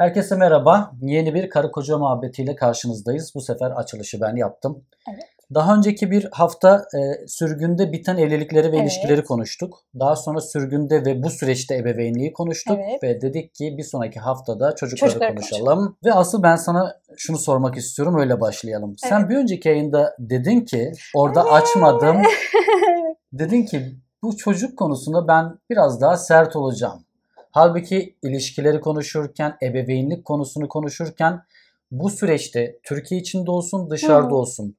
Herkese merhaba. Yeni bir karı koca muhabbetiyle karşınızdayız. Bu sefer açılışı ben yaptım. Evet. Daha önceki bir hafta e, sürgünde biten evlilikleri ve evet. ilişkileri konuştuk. Daha sonra sürgünde ve bu süreçte ebeveynliği konuştuk evet. ve dedik ki bir sonraki haftada çocukları, çocukları konuşalım. konuşalım. Ve asıl ben sana şunu sormak istiyorum öyle başlayalım. Evet. Sen bir önceki yayında dedin ki orada açmadım. dedin ki bu çocuk konusunda ben biraz daha sert olacağım. Halbuki ilişkileri konuşurken, ebeveynlik konusunu konuşurken bu süreçte Türkiye içinde olsun dışarıda Hı. olsun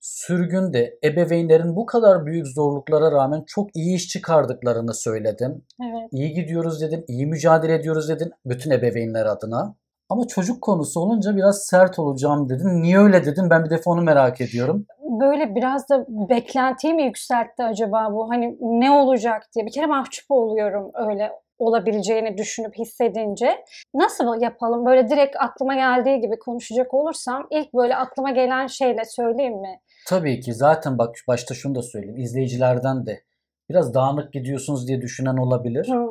sürgünde ebeveynlerin bu kadar büyük zorluklara rağmen çok iyi iş çıkardıklarını söyledim. Evet. İyi gidiyoruz dedim, iyi mücadele ediyoruz dedim bütün ebeveynler adına. Ama çocuk konusu olunca biraz sert olacağım dedin. Niye öyle dedin? Ben bir defa onu merak ediyorum. Böyle biraz da beklentiyi mi yükseltti acaba bu? Hani ne olacak diye. Bir kere mahcup oluyorum öyle olabileceğini düşünüp hissedince nasıl yapalım? Böyle direkt aklıma geldiği gibi konuşacak olursam ilk böyle aklıma gelen şeyle söyleyeyim mi? Tabii ki zaten bak başta şunu da söyleyeyim. izleyicilerden de biraz dağınık gidiyorsunuz diye düşünen olabilir. Hı.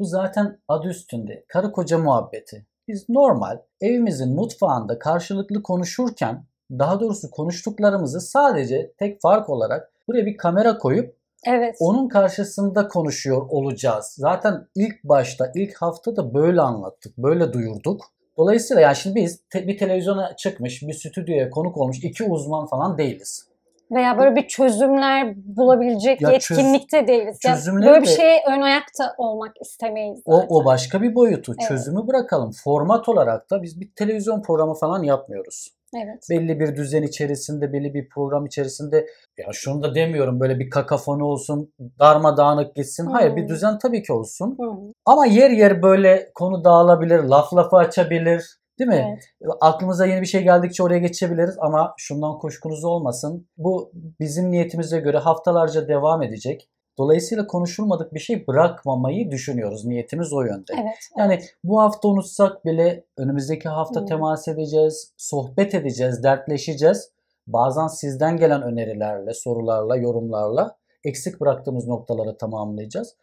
Bu zaten adı üstünde. Karı koca muhabbeti. Biz normal evimizin mutfağında karşılıklı konuşurken daha doğrusu konuştuklarımızı sadece tek fark olarak buraya bir kamera koyup Evet. Onun karşısında konuşuyor olacağız. Zaten ilk başta, ilk hafta da böyle anlattık, böyle duyurduk. Dolayısıyla yani şimdi biz te- bir televizyona çıkmış, bir stüdyoya konuk olmuş iki uzman falan değiliz. Veya böyle bir çözümler bulabilecek ya yetkinlikte çöz, değiliz. Ya böyle bir şeye ön ayakta olmak istemeyiz. Zaten. O, o başka bir boyutu. Evet. Çözümü bırakalım. Format olarak da biz bir televizyon programı falan yapmıyoruz. Evet. Belli bir düzen içerisinde, belli bir program içerisinde ya şunu da demiyorum böyle bir kakafonu olsun, darmadağınık gitsin. Hı. Hayır bir hmm. düzen tabii ki olsun. Hı. Hmm. Ama yer yer böyle konu dağılabilir, laf lafı açabilir. Değil mi? Evet. Aklımıza yeni bir şey geldikçe oraya geçebiliriz ama şundan kuşkunuz olmasın. Bu bizim niyetimize göre haftalarca devam edecek. Dolayısıyla konuşulmadık bir şey bırakmamayı düşünüyoruz. Niyetimiz o yönde. Evet, evet. Yani bu hafta unutsak bile önümüzdeki hafta hmm. temas edeceğiz, sohbet edeceğiz, dertleşeceğiz. Bazen sizden gelen önerilerle, sorularla, yorumlarla eksik bıraktığımız noktaları tamamlayacağız.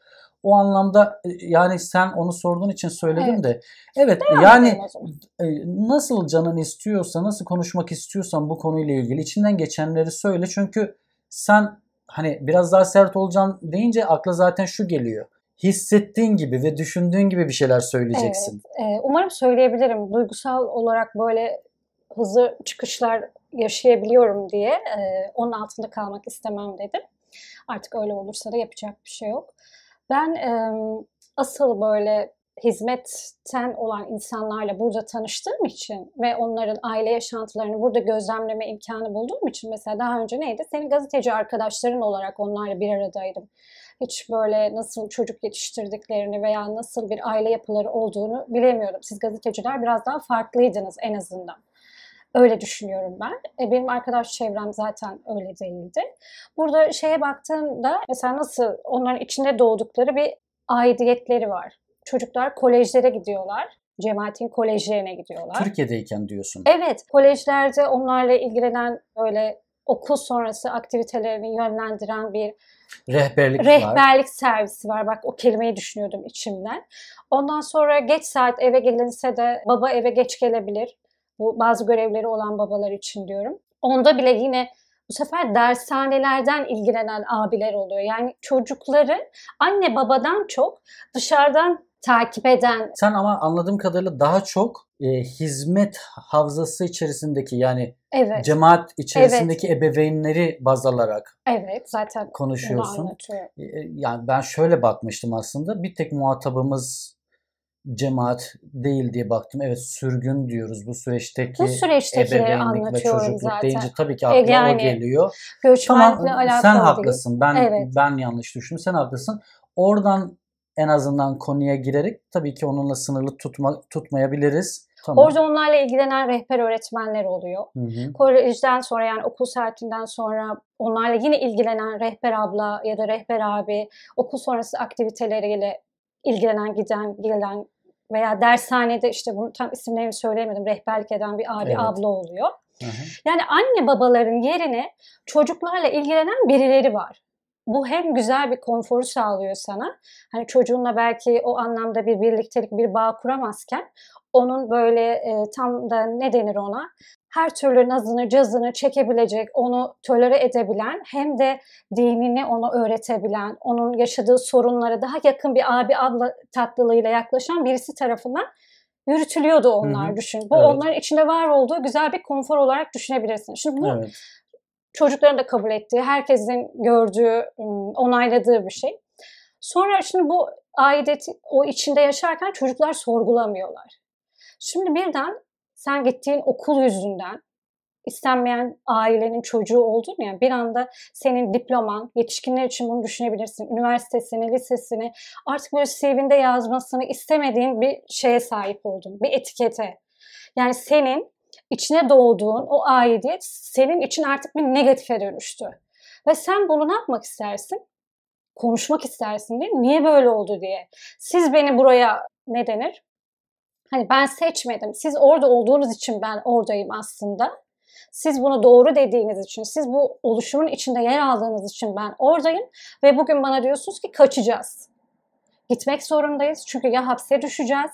O anlamda e, yani sen onu sorduğun için söyledim evet. de evet Devam yani e, nasıl canın istiyorsa, nasıl konuşmak istiyorsan bu konuyla ilgili içinden geçenleri söyle. Çünkü sen hani biraz daha sert olacağım deyince akla zaten şu geliyor. Hissettiğin gibi ve düşündüğün gibi bir şeyler söyleyeceksin. Evet, e, umarım söyleyebilirim. Duygusal olarak böyle hızlı çıkışlar yaşayabiliyorum diye e, onun altında kalmak istemem dedim. Artık öyle olursa da yapacak bir şey yok. Ben asıl böyle hizmetten olan insanlarla burada tanıştığım için ve onların aile yaşantılarını burada gözlemleme imkanı bulduğum için mesela daha önce neydi? Senin gazeteci arkadaşların olarak onlarla bir aradaydım. Hiç böyle nasıl çocuk yetiştirdiklerini veya nasıl bir aile yapıları olduğunu bilemiyordum. Siz gazeteciler biraz daha farklıydınız en azından. Öyle düşünüyorum ben. E, benim arkadaş çevrem zaten öyle değildi. Burada şeye baktığımda mesela nasıl onların içinde doğdukları bir aidiyetleri var çocuklar kolejlere gidiyorlar. Cemaatin kolejlerine gidiyorlar. Türkiye'deyken diyorsun. Evet, kolejlerde onlarla ilgilenen böyle okul sonrası aktivitelerini yönlendiren bir rehberlik rehberlik var. servisi var. Bak o kelimeyi düşünüyordum içimden. Ondan sonra geç saat eve gelinse de baba eve geç gelebilir. Bu bazı görevleri olan babalar için diyorum. Onda bile yine bu sefer dershanelerden ilgilenen abiler oluyor. Yani çocukları anne babadan çok dışarıdan takip eden. Sen ama anladığım kadarıyla daha çok e, hizmet havzası içerisindeki yani evet. cemaat içerisindeki evet. ebeveynleri baz alarak evet zaten konuşuyorsun. E, e, yani ben şöyle bakmıştım aslında bir tek muhatabımız cemaat değil diye baktım. Evet sürgün diyoruz bu süreçteki, bu süreçteki ebeveynlik ve çocukluk zaten. deyince tabii ki akla e yani, o geliyor. Tamam sen haklısın. Değil. Ben evet. ben yanlış düşündüm. Sen haklısın. Oradan en azından konuya girerek tabii ki onunla sınırlı tutma, tutmayabiliriz. Tamam. Orada onlarla ilgilenen rehber öğretmenler oluyor. Hı hı. Kolejden sonra yani okul saatinden sonra onlarla yine ilgilenen rehber abla ya da rehber abi okul sonrası aktiviteleriyle ilgilenen giden gelen veya dershanede işte bunu tam isimlerini söyleyemedim rehberlik eden bir abi evet. abla oluyor. Hı hı. Yani anne babaların yerine çocuklarla ilgilenen birileri var bu hem güzel bir konforu sağlıyor sana. Hani çocuğunla belki o anlamda bir birliktelik, bir bağ kuramazken onun böyle e, tam da ne denir ona? Her türlü nazını, cazını çekebilecek, onu tölere edebilen hem de dinini ona öğretebilen, onun yaşadığı sorunlara daha yakın bir abi abla tatlılığıyla yaklaşan birisi tarafından yürütülüyordu onlar Hı-hı. düşün. Bu evet. onların içinde var olduğu güzel bir konfor olarak düşünebilirsin. Şimdi bu evet. Çocukların da kabul ettiği, herkesin gördüğü, onayladığı bir şey. Sonra şimdi bu aidet o içinde yaşarken çocuklar sorgulamıyorlar. Şimdi birden sen gittiğin okul yüzünden istenmeyen ailenin çocuğu oldun ya bir anda senin diploman, yetişkinler için bunu düşünebilirsin. Üniversitesini, lisesini artık böyle CV'nde yazmasını istemediğin bir şeye sahip oldun. Bir etikete. Yani senin içine doğduğun o aidiyet senin için artık bir negatife dönüştü. Ve sen bunu ne yapmak istersin? Konuşmak istersin değil mi? Niye böyle oldu diye. Siz beni buraya ne denir? Hani ben seçmedim. Siz orada olduğunuz için ben oradayım aslında. Siz bunu doğru dediğiniz için, siz bu oluşumun içinde yer aldığınız için ben oradayım ve bugün bana diyorsunuz ki kaçacağız gitmek zorundayız. Çünkü ya hapse düşeceğiz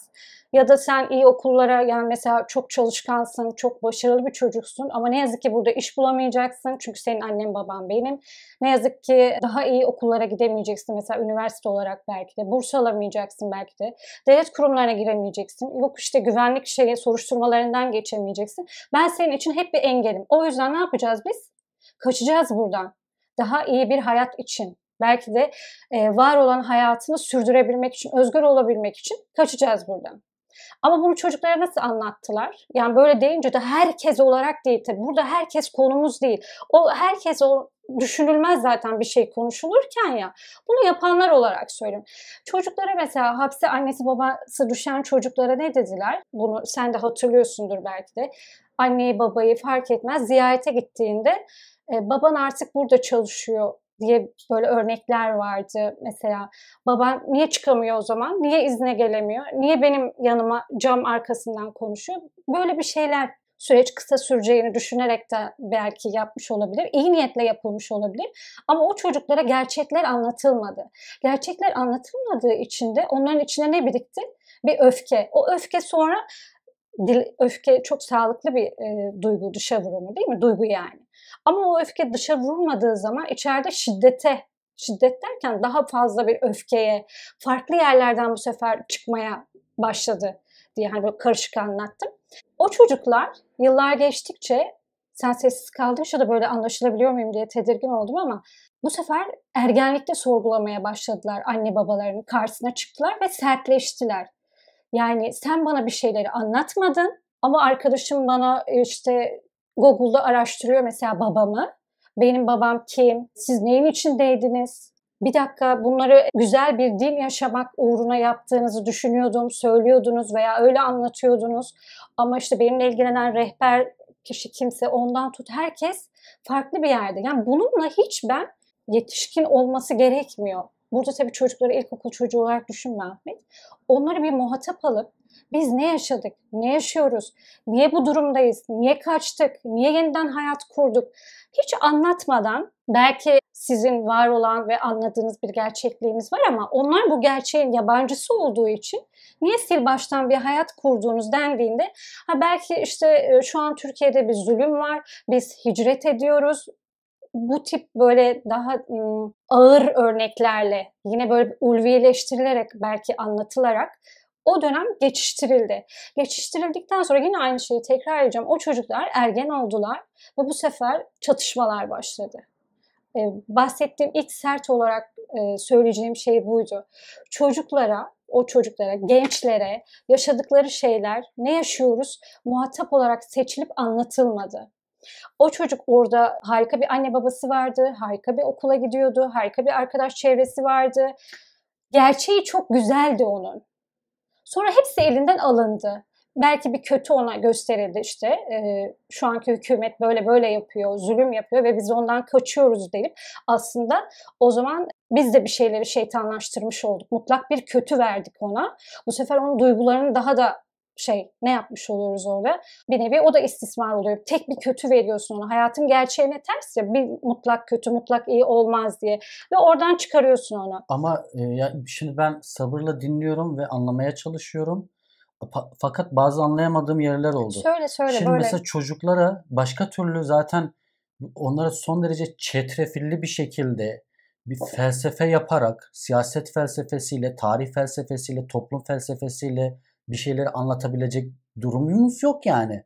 ya da sen iyi okullara yani mesela çok çalışkansın, çok başarılı bir çocuksun ama ne yazık ki burada iş bulamayacaksın çünkü senin annem baban benim. Ne yazık ki daha iyi okullara gidemeyeceksin mesela üniversite olarak belki de burs alamayacaksın belki de. Devlet kurumlarına giremeyeceksin. Yok işte güvenlik şeyi soruşturmalarından geçemeyeceksin. Ben senin için hep bir engelim. O yüzden ne yapacağız biz? Kaçacağız buradan. Daha iyi bir hayat için Belki de e, var olan hayatını sürdürebilmek için, özgür olabilmek için kaçacağız buradan. Ama bunu çocuklara nasıl anlattılar? Yani böyle deyince de herkes olarak değil tabii. Burada herkes konumuz değil. O herkes o düşünülmez zaten bir şey konuşulurken ya. Bunu yapanlar olarak söyleyeyim. Çocuklara mesela hapse annesi babası düşen çocuklara ne dediler? Bunu sen de hatırlıyorsundur belki de. Anneyi babayı fark etmez ziyarete gittiğinde e, baban artık burada çalışıyor diye böyle örnekler vardı mesela. Baban niye çıkamıyor o zaman? Niye izne gelemiyor? Niye benim yanıma cam arkasından konuşuyor? Böyle bir şeyler süreç kısa süreceğini düşünerek de belki yapmış olabilir. İyi niyetle yapılmış olabilir. Ama o çocuklara gerçekler anlatılmadı. Gerçekler anlatılmadığı için de onların içine ne birikti? Bir öfke. O öfke sonra dil, öfke çok sağlıklı bir e, duygu, dışa vurumu değil mi? Duygu yani. Ama o öfke dışa vurmadığı zaman içeride şiddete, şiddet derken daha fazla bir öfkeye, farklı yerlerden bu sefer çıkmaya başladı diye hani böyle karışık anlattım. O çocuklar yıllar geçtikçe sen sessiz kaldın şu da böyle anlaşılabiliyor muyum diye tedirgin oldum ama bu sefer ergenlikte sorgulamaya başladılar anne babalarının karşısına çıktılar ve sertleştiler. Yani sen bana bir şeyleri anlatmadın ama arkadaşım bana e, işte Google'da araştırıyor mesela babamı. Benim babam kim? Siz neyin içindeydiniz? Bir dakika bunları güzel bir dil yaşamak uğruna yaptığınızı düşünüyordum, söylüyordunuz veya öyle anlatıyordunuz. Ama işte benimle ilgilenen rehber kişi kimse ondan tut herkes farklı bir yerde. Yani bununla hiç ben yetişkin olması gerekmiyor Burada tabii çocukları ilkokul çocuğu olarak düşünme Ahmet. Onları bir muhatap alıp biz ne yaşadık, ne yaşıyoruz, niye bu durumdayız, niye kaçtık, niye yeniden hayat kurduk hiç anlatmadan belki sizin var olan ve anladığınız bir gerçekliğiniz var ama onlar bu gerçeğin yabancısı olduğu için niye sil baştan bir hayat kurduğunuz dendiğinde ha belki işte şu an Türkiye'de bir zulüm var, biz hicret ediyoruz, bu tip böyle daha ağır örneklerle yine böyle ulvileştirilerek belki anlatılarak o dönem geçiştirildi. Geçiştirildikten sonra yine aynı şeyi tekrar edeceğim. O çocuklar ergen oldular ve bu sefer çatışmalar başladı. Ee, bahsettiğim ilk sert olarak e, söyleyeceğim şey buydu. Çocuklara, o çocuklara, gençlere yaşadıkları şeyler, ne yaşıyoruz muhatap olarak seçilip anlatılmadı. O çocuk orada harika bir anne babası vardı, harika bir okula gidiyordu, harika bir arkadaş çevresi vardı. Gerçeği çok güzeldi onun. Sonra hepsi elinden alındı. Belki bir kötü ona gösterildi işte e, şu anki hükümet böyle böyle yapıyor, zulüm yapıyor ve biz ondan kaçıyoruz deyip aslında o zaman biz de bir şeyleri şeytanlaştırmış olduk. Mutlak bir kötü verdik ona. Bu sefer onun duygularını daha da şey ne yapmış oluyoruz orada? Bir nevi o da istismar oluyor. Tek bir kötü veriyorsun ona. Hayatın gerçeğine ters ya. Bir mutlak kötü, mutlak iyi olmaz diye. Ve oradan çıkarıyorsun onu. Ama e, ya, şimdi ben sabırla dinliyorum ve anlamaya çalışıyorum. Fakat bazı anlayamadığım yerler oldu. Söyle söyle Şimdi böyle. mesela çocuklara başka türlü zaten onlara son derece çetrefilli bir şekilde bir felsefe yaparak siyaset felsefesiyle, tarih felsefesiyle, toplum felsefesiyle bir şeyleri anlatabilecek durumumuz yok yani.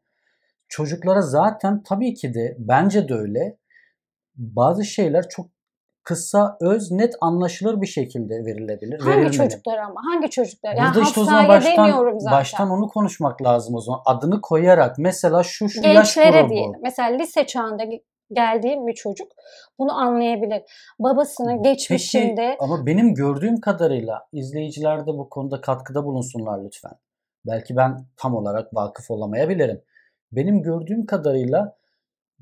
Çocuklara zaten tabii ki de bence de öyle bazı şeyler çok kısa, öz, net anlaşılır bir şekilde verilebilir. Hangi verilmeli. çocuklar ama? Hangi çocuklar? Yani işte o zaman baştan, zaten. baştan onu konuşmak lazım o zaman. Adını koyarak mesela şu şu Gençlere yaş grubu. Diyelim. Mesela lise çağında geldiğim bir çocuk bunu anlayabilir. Babasının geçmişinde Peki, ama benim gördüğüm kadarıyla izleyiciler de bu konuda katkıda bulunsunlar lütfen. Belki ben tam olarak vakıf olamayabilirim. Benim gördüğüm kadarıyla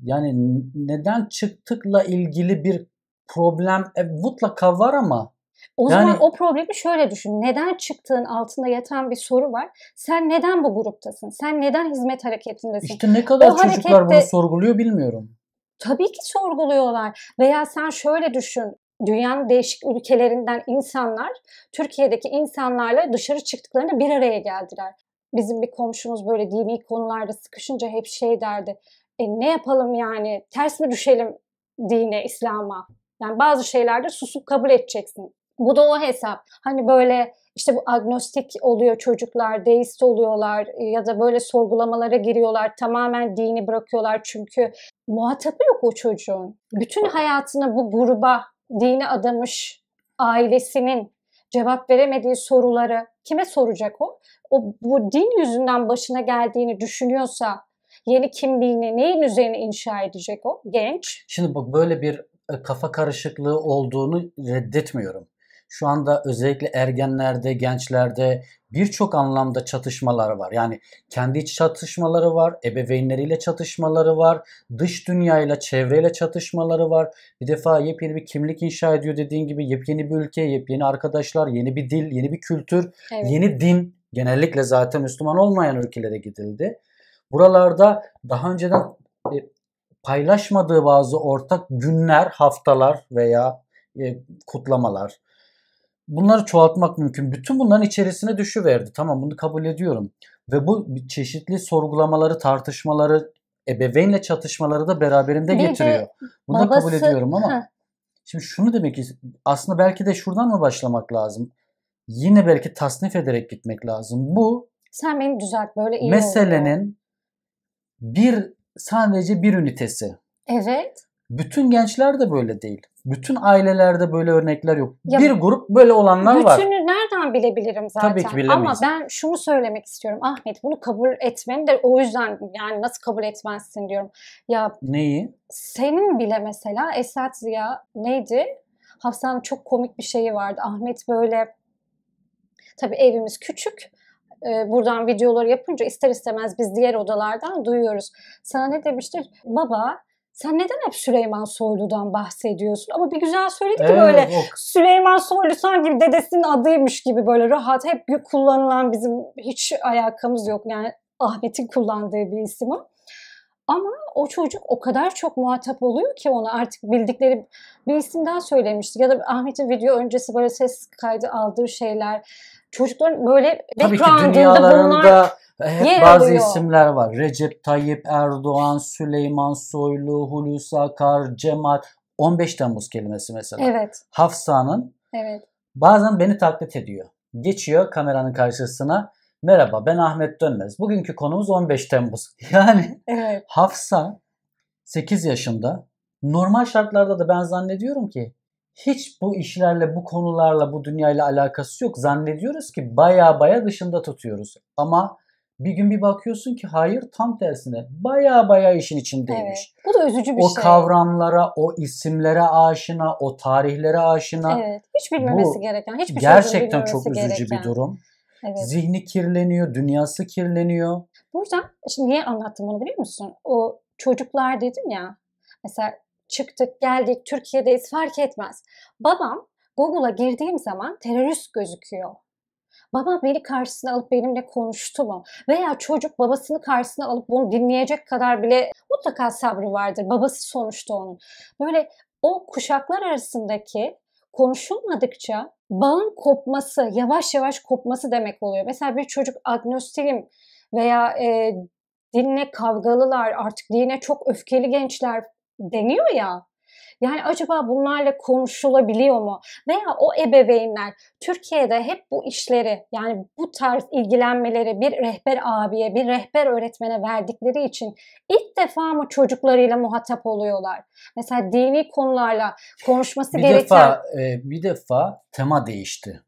yani neden çıktıkla ilgili bir problem e, mutlaka var ama o yani, zaman o problemi şöyle düşün. Neden çıktığın altında yatan bir soru var. Sen neden bu gruptasın? Sen neden hizmet hareketindesin? İşte ne kadar o çocuklar harekette, bunu sorguluyor bilmiyorum. Tabii ki sorguluyorlar. Veya sen şöyle düşün dünyanın değişik ülkelerinden insanlar Türkiye'deki insanlarla dışarı çıktıklarında bir araya geldiler. Bizim bir komşumuz böyle dini konularda sıkışınca hep şey derdi. E ne yapalım yani ters mi düşelim dine, İslam'a? Yani bazı şeylerde susup kabul edeceksin. Bu da o hesap. Hani böyle işte bu agnostik oluyor çocuklar, deist oluyorlar ya da böyle sorgulamalara giriyorlar. Tamamen dini bırakıyorlar çünkü muhatabı yok o çocuğun. Bütün hayatını bu gruba dine adamış ailesinin cevap veremediği soruları kime soracak o? O bu din yüzünden başına geldiğini düşünüyorsa yeni kimliğini neyin üzerine inşa edecek o genç? Şimdi bak böyle bir e, kafa karışıklığı olduğunu reddetmiyorum. Şu anda özellikle ergenlerde, gençlerde birçok anlamda çatışmalar var. Yani kendi iç çatışmaları var, ebeveynleriyle çatışmaları var, dış dünyayla, çevreyle çatışmaları var. Bir defa yepyeni bir kimlik inşa ediyor dediğin gibi yepyeni bir ülke, yepyeni arkadaşlar, yeni bir dil, yeni bir kültür, evet. yeni din. Genellikle zaten Müslüman olmayan ülkelere gidildi. Buralarda daha önceden e, paylaşmadığı bazı ortak günler, haftalar veya e, kutlamalar bunları çoğaltmak mümkün. Bütün bunların içerisine düşüverdi. Tamam bunu kabul ediyorum. Ve bu çeşitli sorgulamaları, tartışmaları, ebeveynle çatışmaları da beraberinde getiriyor. Bunu da kabul ediyorum ama şimdi şunu demek ki aslında belki de şuradan mı başlamak lazım? Yine belki tasnif ederek gitmek lazım. Bu sen beni düzelt böyle iyi meselenin oluyor. bir sadece bir ünitesi. Evet. Bütün gençler de böyle değil. Bütün ailelerde böyle örnekler yok. Ya, bir grup böyle olanlar bütünü var. Bütünü nereden bilebilirim zaten? Tabii ki bilemeyiz. Ama ben şunu söylemek istiyorum. Ahmet bunu kabul etmen de o yüzden yani nasıl kabul etmezsin diyorum. Ya Neyi? Senin bile mesela Esat Ziya neydi? Hafsa'nın çok komik bir şeyi vardı. Ahmet böyle tabii evimiz küçük ee, buradan videoları yapınca ister istemez biz diğer odalardan duyuyoruz. Sana ne demiştir? Baba sen neden hep Süleyman Soylu'dan bahsediyorsun? Ama bir güzel söyledi ki evet, böyle o. Süleyman Soylu sanki dedesinin adıymış gibi böyle rahat hep kullanılan bizim hiç alakamız yok. Yani Ahmet'in kullandığı bir isim o. Ama o çocuk o kadar çok muhatap oluyor ki ona artık bildikleri bir isimden söylemişti. Ya da Ahmet'in video öncesi böyle ses kaydı aldığı şeyler çocukların böyle Tabii background'ında bunlar hep bazı alıyor. isimler var. Recep Tayyip Erdoğan, Süleyman Soylu, Hulusi Akar, Cemal. 15 Temmuz kelimesi mesela. Evet. Hafsa'nın evet. bazen beni taklit ediyor. Geçiyor kameranın karşısına. Merhaba ben Ahmet Dönmez. Bugünkü konumuz 15 Temmuz. Yani evet. Hafsa 8 yaşında normal şartlarda da ben zannediyorum ki hiç bu işlerle, bu konularla, bu dünyayla alakası yok. Zannediyoruz ki baya baya dışında tutuyoruz. Ama bir gün bir bakıyorsun ki hayır tam tersine baya baya işin içindeymiş. Evet, bu da üzücü bir o şey. O kavramlara, o isimlere aşina, o tarihlere aşina. Evet. Hiç bilmemesi bu gereken, hiçbir şey Gerçekten çok üzücü gereken. bir durum. Evet. Zihni kirleniyor, dünyası kirleniyor. Bu şimdi niye anlattım bunu biliyor musun? O çocuklar dedim ya. Mesela çıktık, geldik, Türkiye'deyiz fark etmez. Babam Google'a girdiğim zaman terörist gözüküyor. Babam beni karşısına alıp benimle konuştu mu? Veya çocuk babasını karşısına alıp bunu dinleyecek kadar bile mutlaka sabrı vardır. Babası sonuçta onun. Böyle o kuşaklar arasındaki konuşulmadıkça bağın kopması, yavaş yavaş kopması demek oluyor. Mesela bir çocuk agnostikim veya e, dinle kavgalılar, artık dine çok öfkeli gençler deniyor ya. Yani acaba bunlarla konuşulabiliyor mu? Veya o ebeveynler Türkiye'de hep bu işleri yani bu tarz ilgilenmeleri bir rehber abiye, bir rehber öğretmene verdikleri için ilk defa mı çocuklarıyla muhatap oluyorlar? Mesela dini konularla konuşması bir gereken... Defa, e, bir defa tema değişti.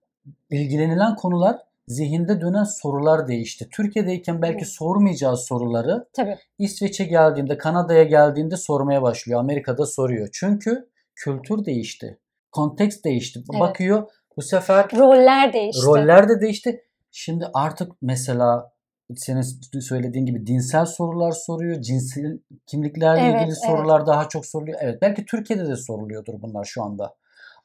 İlgilenilen konular zihinde dönen sorular değişti. Türkiye'deyken belki evet. sormayacağı soruları Tabii. İsveç'e geldiğinde, Kanada'ya geldiğinde sormaya başlıyor. Amerika'da soruyor. Çünkü kültür değişti. Konteks değişti. Evet. Bakıyor bu sefer roller değişti. Roller de değişti. Şimdi artık mesela senin söylediğin gibi dinsel sorular soruyor, cinsel kimliklerle evet, ilgili sorular evet. daha çok soruluyor. Evet, belki Türkiye'de de soruluyordur bunlar şu anda.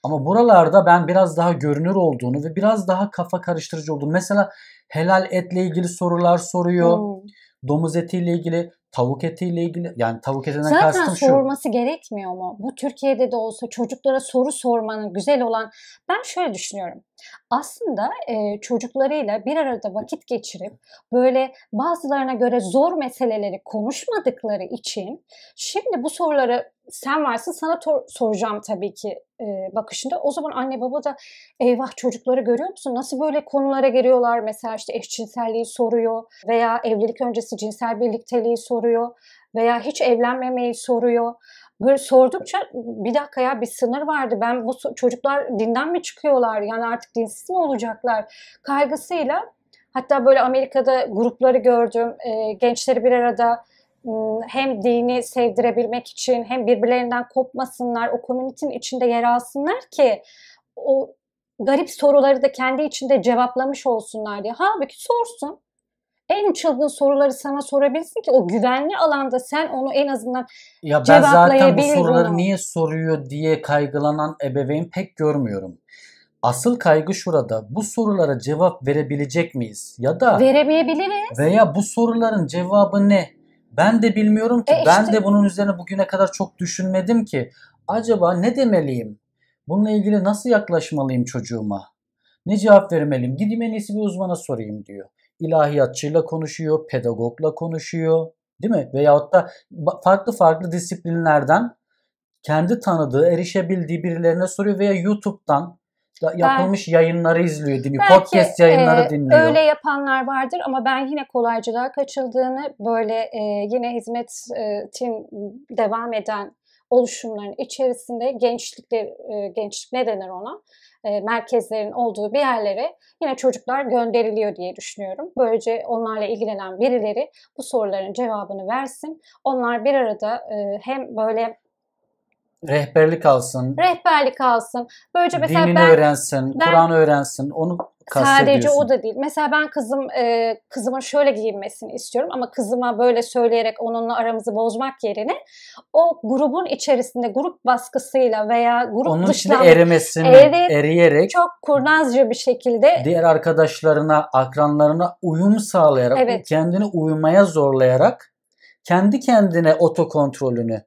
Ama buralarda ben biraz daha görünür olduğunu ve biraz daha kafa karıştırıcı olduğunu. Mesela helal etle ilgili sorular soruyor. Hmm. Domuz etiyle ilgili tavuk etiyle ilgili yani tavuk etinden Zaten kastım şu. Zaten sorması gerekmiyor mu? Bu Türkiye'de de olsa çocuklara soru sormanın güzel olan ben şöyle düşünüyorum. Aslında e, çocuklarıyla bir arada vakit geçirip böyle bazılarına göre zor meseleleri konuşmadıkları için şimdi bu soruları sen varsın sana soracağım tabii ki e, bakışında. O zaman anne baba da eyvah çocukları görüyor musun? Nasıl böyle konulara giriyorlar? Mesela işte eşcinselliği soruyor veya evlilik öncesi cinsel birlikteliği soruyor soruyor veya hiç evlenmemeyi soruyor. Böyle sordukça bir dakika ya bir sınır vardı. Ben bu çocuklar dinden mi çıkıyorlar? Yani artık dinsiz mi olacaklar? Kaygısıyla hatta böyle Amerika'da grupları gördüm. E, gençleri bir arada hem dini sevdirebilmek için hem birbirlerinden kopmasınlar, o komünitenin içinde yer alsınlar ki o garip soruları da kendi içinde cevaplamış olsunlar diye. Halbuki sorsun en çılgın soruları sana sorabilsin ki o güvenli alanda sen onu en azından Ya ben zaten bu soruları niye soruyor diye kaygılanan ebeveyn pek görmüyorum. Asıl kaygı şurada. Bu sorulara cevap verebilecek miyiz? Ya da veremeyebiliriz. Veya bu soruların cevabı ne? Ben de bilmiyorum ki. E işte, ben de bunun üzerine bugüne kadar çok düşünmedim ki. Acaba ne demeliyim? Bununla ilgili nasıl yaklaşmalıyım çocuğuma? Ne cevap vermeliyim? Gideyim en iyisi bir uzmana sorayım diyor ilahiyatçıyla konuşuyor, pedagogla konuşuyor değil mi? Veyahut da farklı farklı disiplinlerden kendi tanıdığı, erişebildiği birilerine soruyor veya YouTube'dan yapılmış ben, yayınları izliyor, dinliyor. Belki, podcast yayınları e, dinliyor. Öyle yapanlar vardır ama ben yine kolaycılığa kaçıldığını böyle e, yine hizmet e, devam eden oluşumların içerisinde gençlikleri, e, gençlik ne denir ona? E, merkezlerin olduğu bir yerlere yine çocuklar gönderiliyor diye düşünüyorum. Böylece onlarla ilgilenen birileri bu soruların cevabını versin. Onlar bir arada e, hem böyle rehberlik alsın. Rehberlik alsın. Böylece mesela Dinini ben öğrensin, Kur'an öğrensin. Onu Sadece o da değil. Mesela ben kızım e, kızımın şöyle giyinmesini istiyorum ama kızıma böyle söyleyerek onunla aramızı bozmak yerine o grubun içerisinde grup baskısıyla veya grup Onun dışlanma, erimesini, evet, eriyerek çok kurnazca bir şekilde diğer arkadaşlarına, akranlarına uyum sağlayarak, evet. kendini uyumaya zorlayarak kendi kendine oto kontrolünü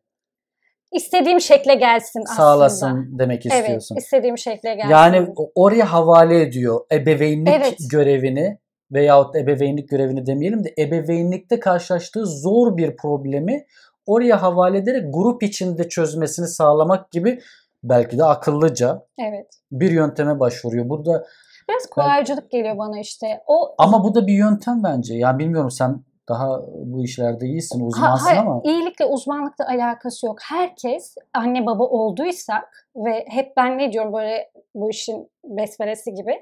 istediğim şekle gelsin aslında. Sağlasın demek istiyorsun. Evet, istediğim şekle gelsin. Yani oraya havale ediyor ebeveynlik evet. görevini veyahut ebeveynlik görevini demeyelim de ebeveynlikte karşılaştığı zor bir problemi oraya havale ederek grup içinde çözmesini sağlamak gibi belki de akıllıca evet. bir yönteme başvuruyor. Burada Biraz kolaycılık geliyor bana işte. O Ama bu da bir yöntem bence. Yani bilmiyorum sen daha bu işlerde iyisin, uzmansın ha, hayır, ama. İyilikle uzmanlıkla alakası yok. Herkes anne baba olduysak ve hep ben ne diyorum böyle bu işin besmelesi gibi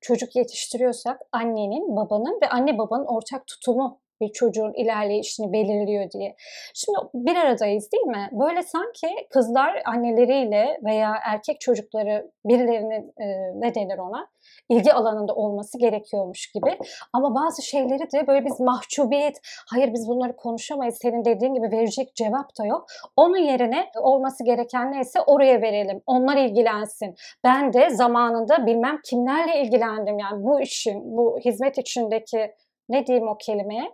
çocuk yetiştiriyorsak annenin, babanın ve anne babanın ortak tutumu bir çocuğun ilerleyişini belirliyor diye. Şimdi bir aradayız değil mi? Böyle sanki kızlar anneleriyle veya erkek çocukları birilerinin e, ne denir ona ilgi alanında olması gerekiyormuş gibi. Ama bazı şeyleri de böyle biz mahcubiyet, hayır biz bunları konuşamayız, senin dediğin gibi verecek cevap da yok. Onun yerine olması gereken neyse oraya verelim, onlar ilgilensin. Ben de zamanında bilmem kimlerle ilgilendim yani bu işin, bu hizmet içindeki ne diyeyim o kelimeye?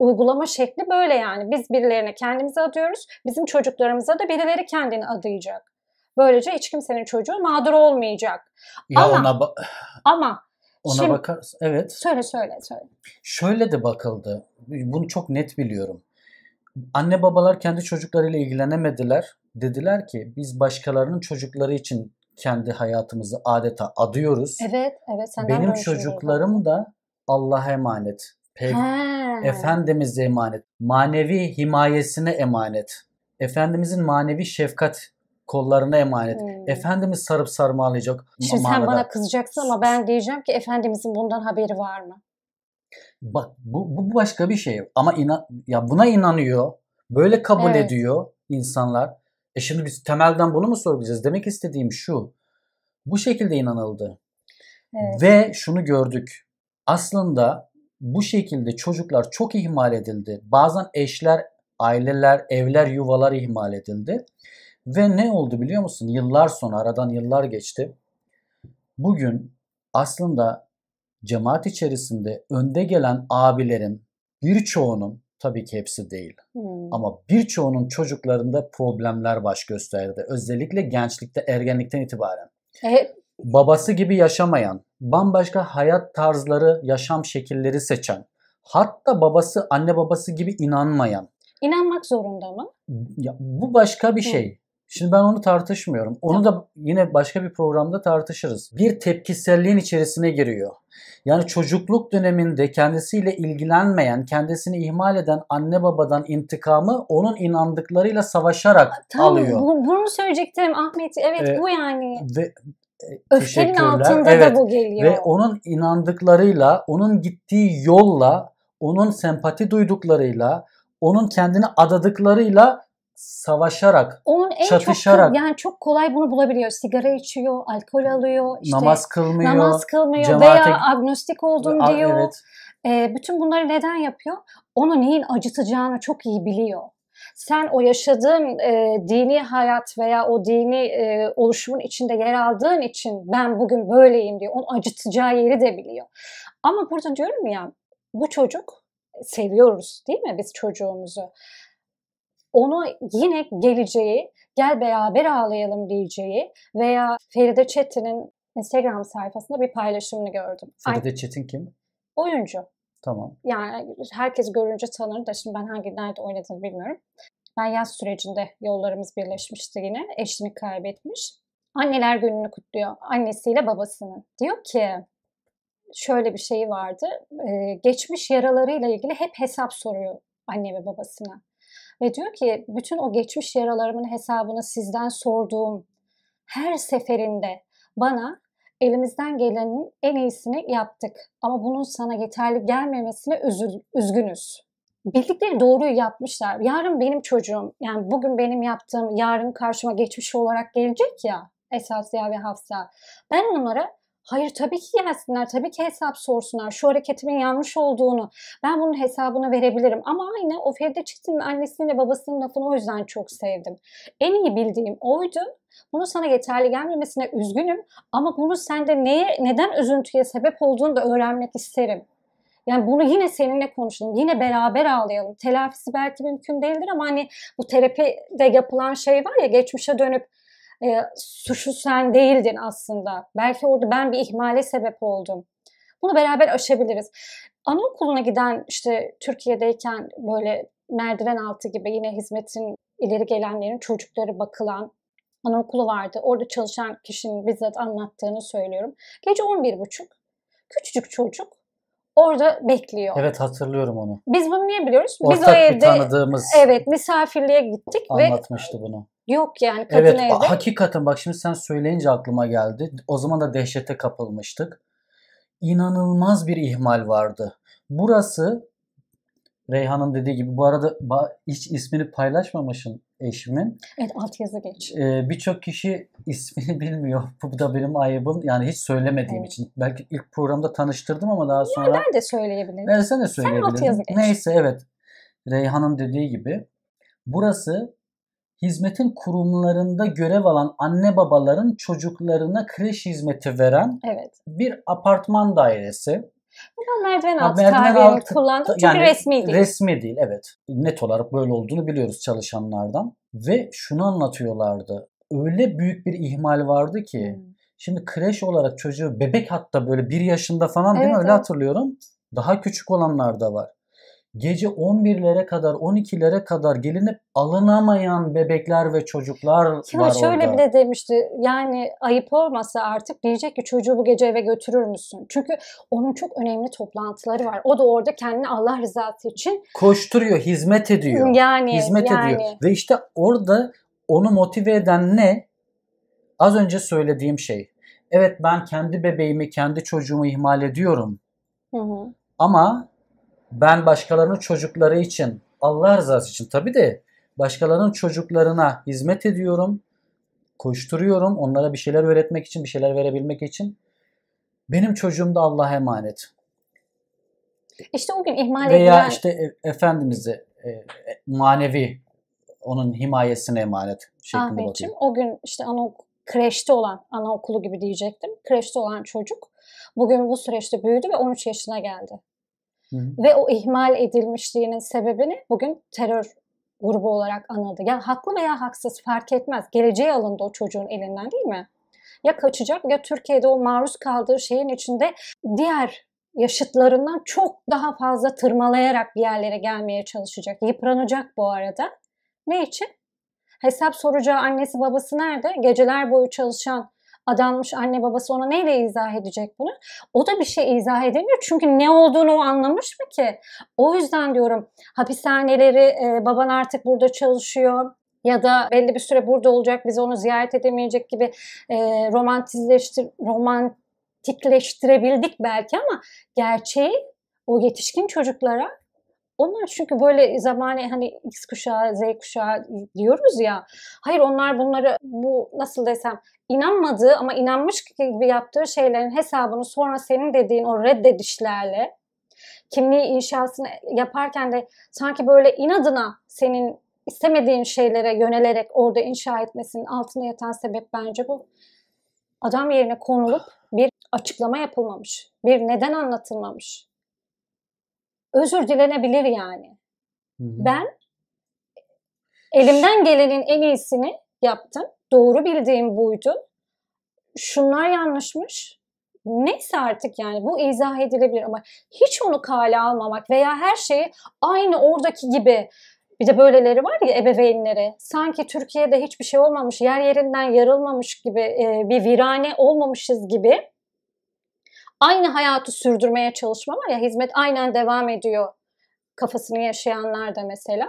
uygulama şekli böyle yani. Biz birilerine kendimizi adıyoruz. Bizim çocuklarımıza da birileri kendini adayacak. Böylece hiç kimsenin çocuğu mağdur olmayacak. Ya ama, ona ba- ama ona şimdi, bakarız. Evet. Söyle söyle söyle. Şöyle de bakıldı. Bunu çok net biliyorum. Anne babalar kendi çocuklarıyla ilgilenemediler. Dediler ki biz başkalarının çocukları için kendi hayatımızı adeta adıyoruz. Evet, evet. Senden Benim çocuklarım da Allah'a emanet. Pey- Efendimiz'e emanet. Manevi himayesine emanet. Efendimiz'in manevi şefkat kollarına emanet. Hmm. Efendimiz sarıp sarmalayacak. Şimdi manada. sen bana kızacaksın ama ben diyeceğim ki Efendimiz'in bundan haberi var mı? Bak bu, bu başka bir şey. Ama inan, ya buna inanıyor. Böyle kabul evet. ediyor insanlar. E şimdi biz temelden bunu mu sorgulayacağız? Demek istediğim şu. Bu şekilde inanıldı. Evet. Ve şunu gördük. Aslında bu şekilde çocuklar çok ihmal edildi. Bazen eşler, aileler, evler, yuvalar ihmal edildi. Ve ne oldu biliyor musun? Yıllar sonra, aradan yıllar geçti. Bugün aslında cemaat içerisinde önde gelen abilerin birçoğunun tabii ki hepsi değil. Hmm. Ama birçoğunun çocuklarında problemler baş gösterdi. Özellikle gençlikte, ergenlikten itibaren. E, babası gibi yaşamayan, bambaşka hayat tarzları, yaşam şekilleri seçen, hatta babası anne babası gibi inanmayan. İnanmak zorunda mı? Ya, bu başka bir şey. Hı. Şimdi ben onu tartışmıyorum. Onu da yine başka bir programda tartışırız. Bir tepkiselliğin içerisine giriyor. Yani çocukluk döneminde kendisiyle ilgilenmeyen, kendisini ihmal eden anne babadan intikamı onun inandıklarıyla savaşarak Tabii, alıyor. Bunu, bunu söyleyecektim Ahmet. Evet ee, bu yani. Ve Öfkenin altında evet. da bu geliyor. Ve onun inandıklarıyla, onun gittiği yolla, onun sempati duyduklarıyla, onun kendini adadıklarıyla savaşarak, Onun en çatışarak. Çok, yani çok kolay bunu bulabiliyor. Sigara içiyor, alkol alıyor. Işte, namaz kılmıyor. Namaz kılmıyor cemaate, veya agnostik oldum diyor. Evet. E, bütün bunları neden yapıyor? Onu neyin acıtacağını çok iyi biliyor sen o yaşadığın e, dini hayat veya o dini e, oluşumun içinde yer aldığın için ben bugün böyleyim diyor. Onu acıtacağı yeri de biliyor. Ama burada diyorum ya bu çocuk e, seviyoruz değil mi biz çocuğumuzu? Onu yine geleceği, gel beraber ağlayalım diyeceği veya Feride Çetin'in Instagram sayfasında bir paylaşımını gördüm. Feride Çetin kim? Oyuncu. Tamam. Yani herkes görünce tanır da şimdi ben hangi nerede oynadığını bilmiyorum. Ben yaz sürecinde yollarımız birleşmişti yine. Eşini kaybetmiş. Anneler gününü kutluyor. Annesiyle babasını. Diyor ki şöyle bir şeyi vardı. geçmiş yaralarıyla ilgili hep hesap soruyor anne ve babasına. Ve diyor ki bütün o geçmiş yaralarımın hesabını sizden sorduğum her seferinde bana elimizden gelenin en iyisini yaptık ama bunun sana yeterli gelmemesine üzül, üzgünüz. Bildikleri doğruyu yapmışlar. Yarın benim çocuğum, yani bugün benim yaptığım yarın karşıma geçmiş olarak gelecek ya Esas ve Hafsa. Ben onlara Hayır tabii ki gelsinler, tabii ki hesap sorsunlar. Şu hareketimin yanlış olduğunu, ben bunun hesabını verebilirim. Ama aynı o Feride Çetin'in ve babasının lafını o yüzden çok sevdim. En iyi bildiğim oydu. Bunu sana yeterli gelmemesine üzgünüm ama bunu sende neye, neden üzüntüye sebep olduğunu da öğrenmek isterim. Yani bunu yine seninle konuşalım. Yine beraber ağlayalım. Telafisi belki mümkün değildir ama hani bu terapide yapılan şey var ya geçmişe dönüp e, suçu sen değildin aslında. Belki orada ben bir ihmale sebep oldum. Bunu beraber aşabiliriz. Anaokuluna giden işte Türkiye'deyken böyle merdiven altı gibi yine hizmetin ileri gelenlerin çocukları bakılan anaokulu vardı. Orada çalışan kişinin bizzat anlattığını söylüyorum. Gece 11.30 küçücük çocuk orada bekliyor. Evet hatırlıyorum onu. Biz bunu niye biliyoruz? Ortak Biz o evde bir tanıdığımız evet misafirliğe gittik anlatmıştı ve anlatmıştı bunu. Yok yani kadın evet, evde. Hakikaten bak şimdi sen söyleyince aklıma geldi. O zaman da dehşete kapılmıştık. İnanılmaz bir ihmal vardı. Burası Reyhan'ın dediği gibi bu arada hiç ismini paylaşmamışın eşimin. Evet alt yazı geç. Ee, Birçok kişi ismini bilmiyor. Bu da benim ayıbım. Yani hiç söylemediğim evet. için. Belki ilk programda tanıştırdım ama daha sonra. Ya ben de söyleyebilirim. Evet sen de söyleyebilirim. Sen alt yazı geç. Neyse evet. Reyhan'ın dediği gibi. Burası hizmetin kurumlarında görev alan anne babaların çocuklarına kreş hizmeti veren evet. bir apartman dairesi. Bundan merdiven altı tabirini kullandık çünkü yani, resmi değil. Resmi değil evet. Net olarak böyle olduğunu biliyoruz çalışanlardan. Ve şunu anlatıyorlardı. Öyle büyük bir ihmal vardı ki hmm. şimdi kreş olarak çocuğu bebek hatta böyle bir yaşında falan evet, değil mi öyle evet. hatırlıyorum. Daha küçük olanlar da var gece 11'lere kadar 12'lere kadar gelinip alınamayan bebekler ve çocuklar ya var şöyle orada. bile demişti yani ayıp olmasa artık diyecek ki çocuğu bu gece eve götürür müsün? Çünkü onun çok önemli toplantıları var. O da orada kendini Allah rızası için koşturuyor, hizmet ediyor. Yani hizmet yani. ediyor. Ve işte orada onu motive eden ne? Az önce söylediğim şey. Evet ben kendi bebeğimi, kendi çocuğumu ihmal ediyorum. Hı hı. Ama ben başkalarının çocukları için Allah rızası için tabi de başkalarının çocuklarına hizmet ediyorum, koşturuyorum onlara bir şeyler öğretmek için, bir şeyler verebilmek için. Benim çocuğum da Allah'a emanet. İşte o gün ihmal Veya işte e, Efendimiz'e e, e, manevi onun himayesine emanet şeklinde Ahmetciğim, o gün işte ana kreşte olan, anaokulu gibi diyecektim. Kreşte olan çocuk bugün bu süreçte büyüdü ve 13 yaşına geldi. Hı hı. Ve o ihmal edilmişliğinin sebebini bugün terör grubu olarak anıldı. Yani haklı veya haksız fark etmez. Geleceği alındı o çocuğun elinden değil mi? Ya kaçacak ya Türkiye'de o maruz kaldığı şeyin içinde diğer yaşıtlarından çok daha fazla tırmalayarak bir yerlere gelmeye çalışacak. Yıpranacak bu arada. Ne için? Hesap soracağı annesi babası nerede? Geceler boyu çalışan adanmış anne babası ona neyle izah edecek bunu? O da bir şey izah edemiyor. Çünkü ne olduğunu o anlamış mı ki? O yüzden diyorum hapishaneleri e, baban artık burada çalışıyor ya da belli bir süre burada olacak biz onu ziyaret edemeyecek gibi e, romantizleştir romantikleştirebildik belki ama gerçeği o yetişkin çocuklara onlar çünkü böyle zamanı hani X kuşağı, Z kuşağı diyoruz ya. Hayır onlar bunları bu nasıl desem inanmadığı ama inanmış gibi yaptığı şeylerin hesabını sonra senin dediğin o reddedişlerle kimliği inşasını yaparken de sanki böyle inadına senin istemediğin şeylere yönelerek orada inşa etmesinin altına yatan sebep bence bu. Adam yerine konulup bir açıklama yapılmamış, bir neden anlatılmamış özür dilenebilir yani. Hı hı. Ben elimden gelenin en iyisini yaptım. Doğru bildiğim buydu. Şunlar yanlışmış. Neyse artık yani bu izah edilebilir ama hiç onu kale almamak veya her şeyi aynı oradaki gibi bir de böyleleri var ya ebeveynleri. Sanki Türkiye'de hiçbir şey olmamış, yer yerinden yarılmamış gibi, bir virane olmamışız gibi aynı hayatı sürdürmeye çalışma var ya hizmet aynen devam ediyor kafasını yaşayanlar da mesela.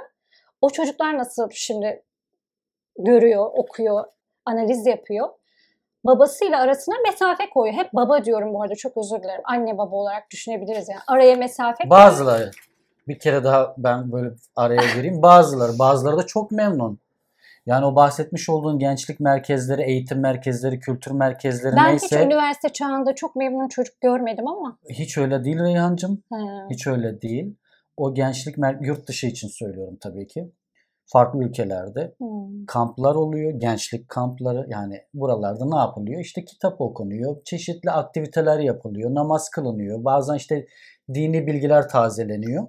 O çocuklar nasıl şimdi görüyor, okuyor, analiz yapıyor. Babasıyla arasına mesafe koyuyor. Hep baba diyorum bu arada çok özür dilerim. Anne baba olarak düşünebiliriz yani. Araya mesafe Bazıları. Koyuyor. Bir kere daha ben böyle araya gireyim. Bazıları, bazıları da çok memnun. Yani o bahsetmiş olduğun gençlik merkezleri, eğitim merkezleri, kültür merkezleri ben neyse. Ben hiç üniversite çağında çok memnun çocuk görmedim ama. Hiç öyle değil Reyhancığım. He. Hiç öyle değil. O gençlik mer- yurt dışı için söylüyorum tabii ki. Farklı ülkelerde hmm. kamplar oluyor, gençlik kampları yani buralarda ne yapılıyor? İşte kitap okunuyor, çeşitli aktiviteler yapılıyor, namaz kılınıyor, bazen işte dini bilgiler tazeleniyor.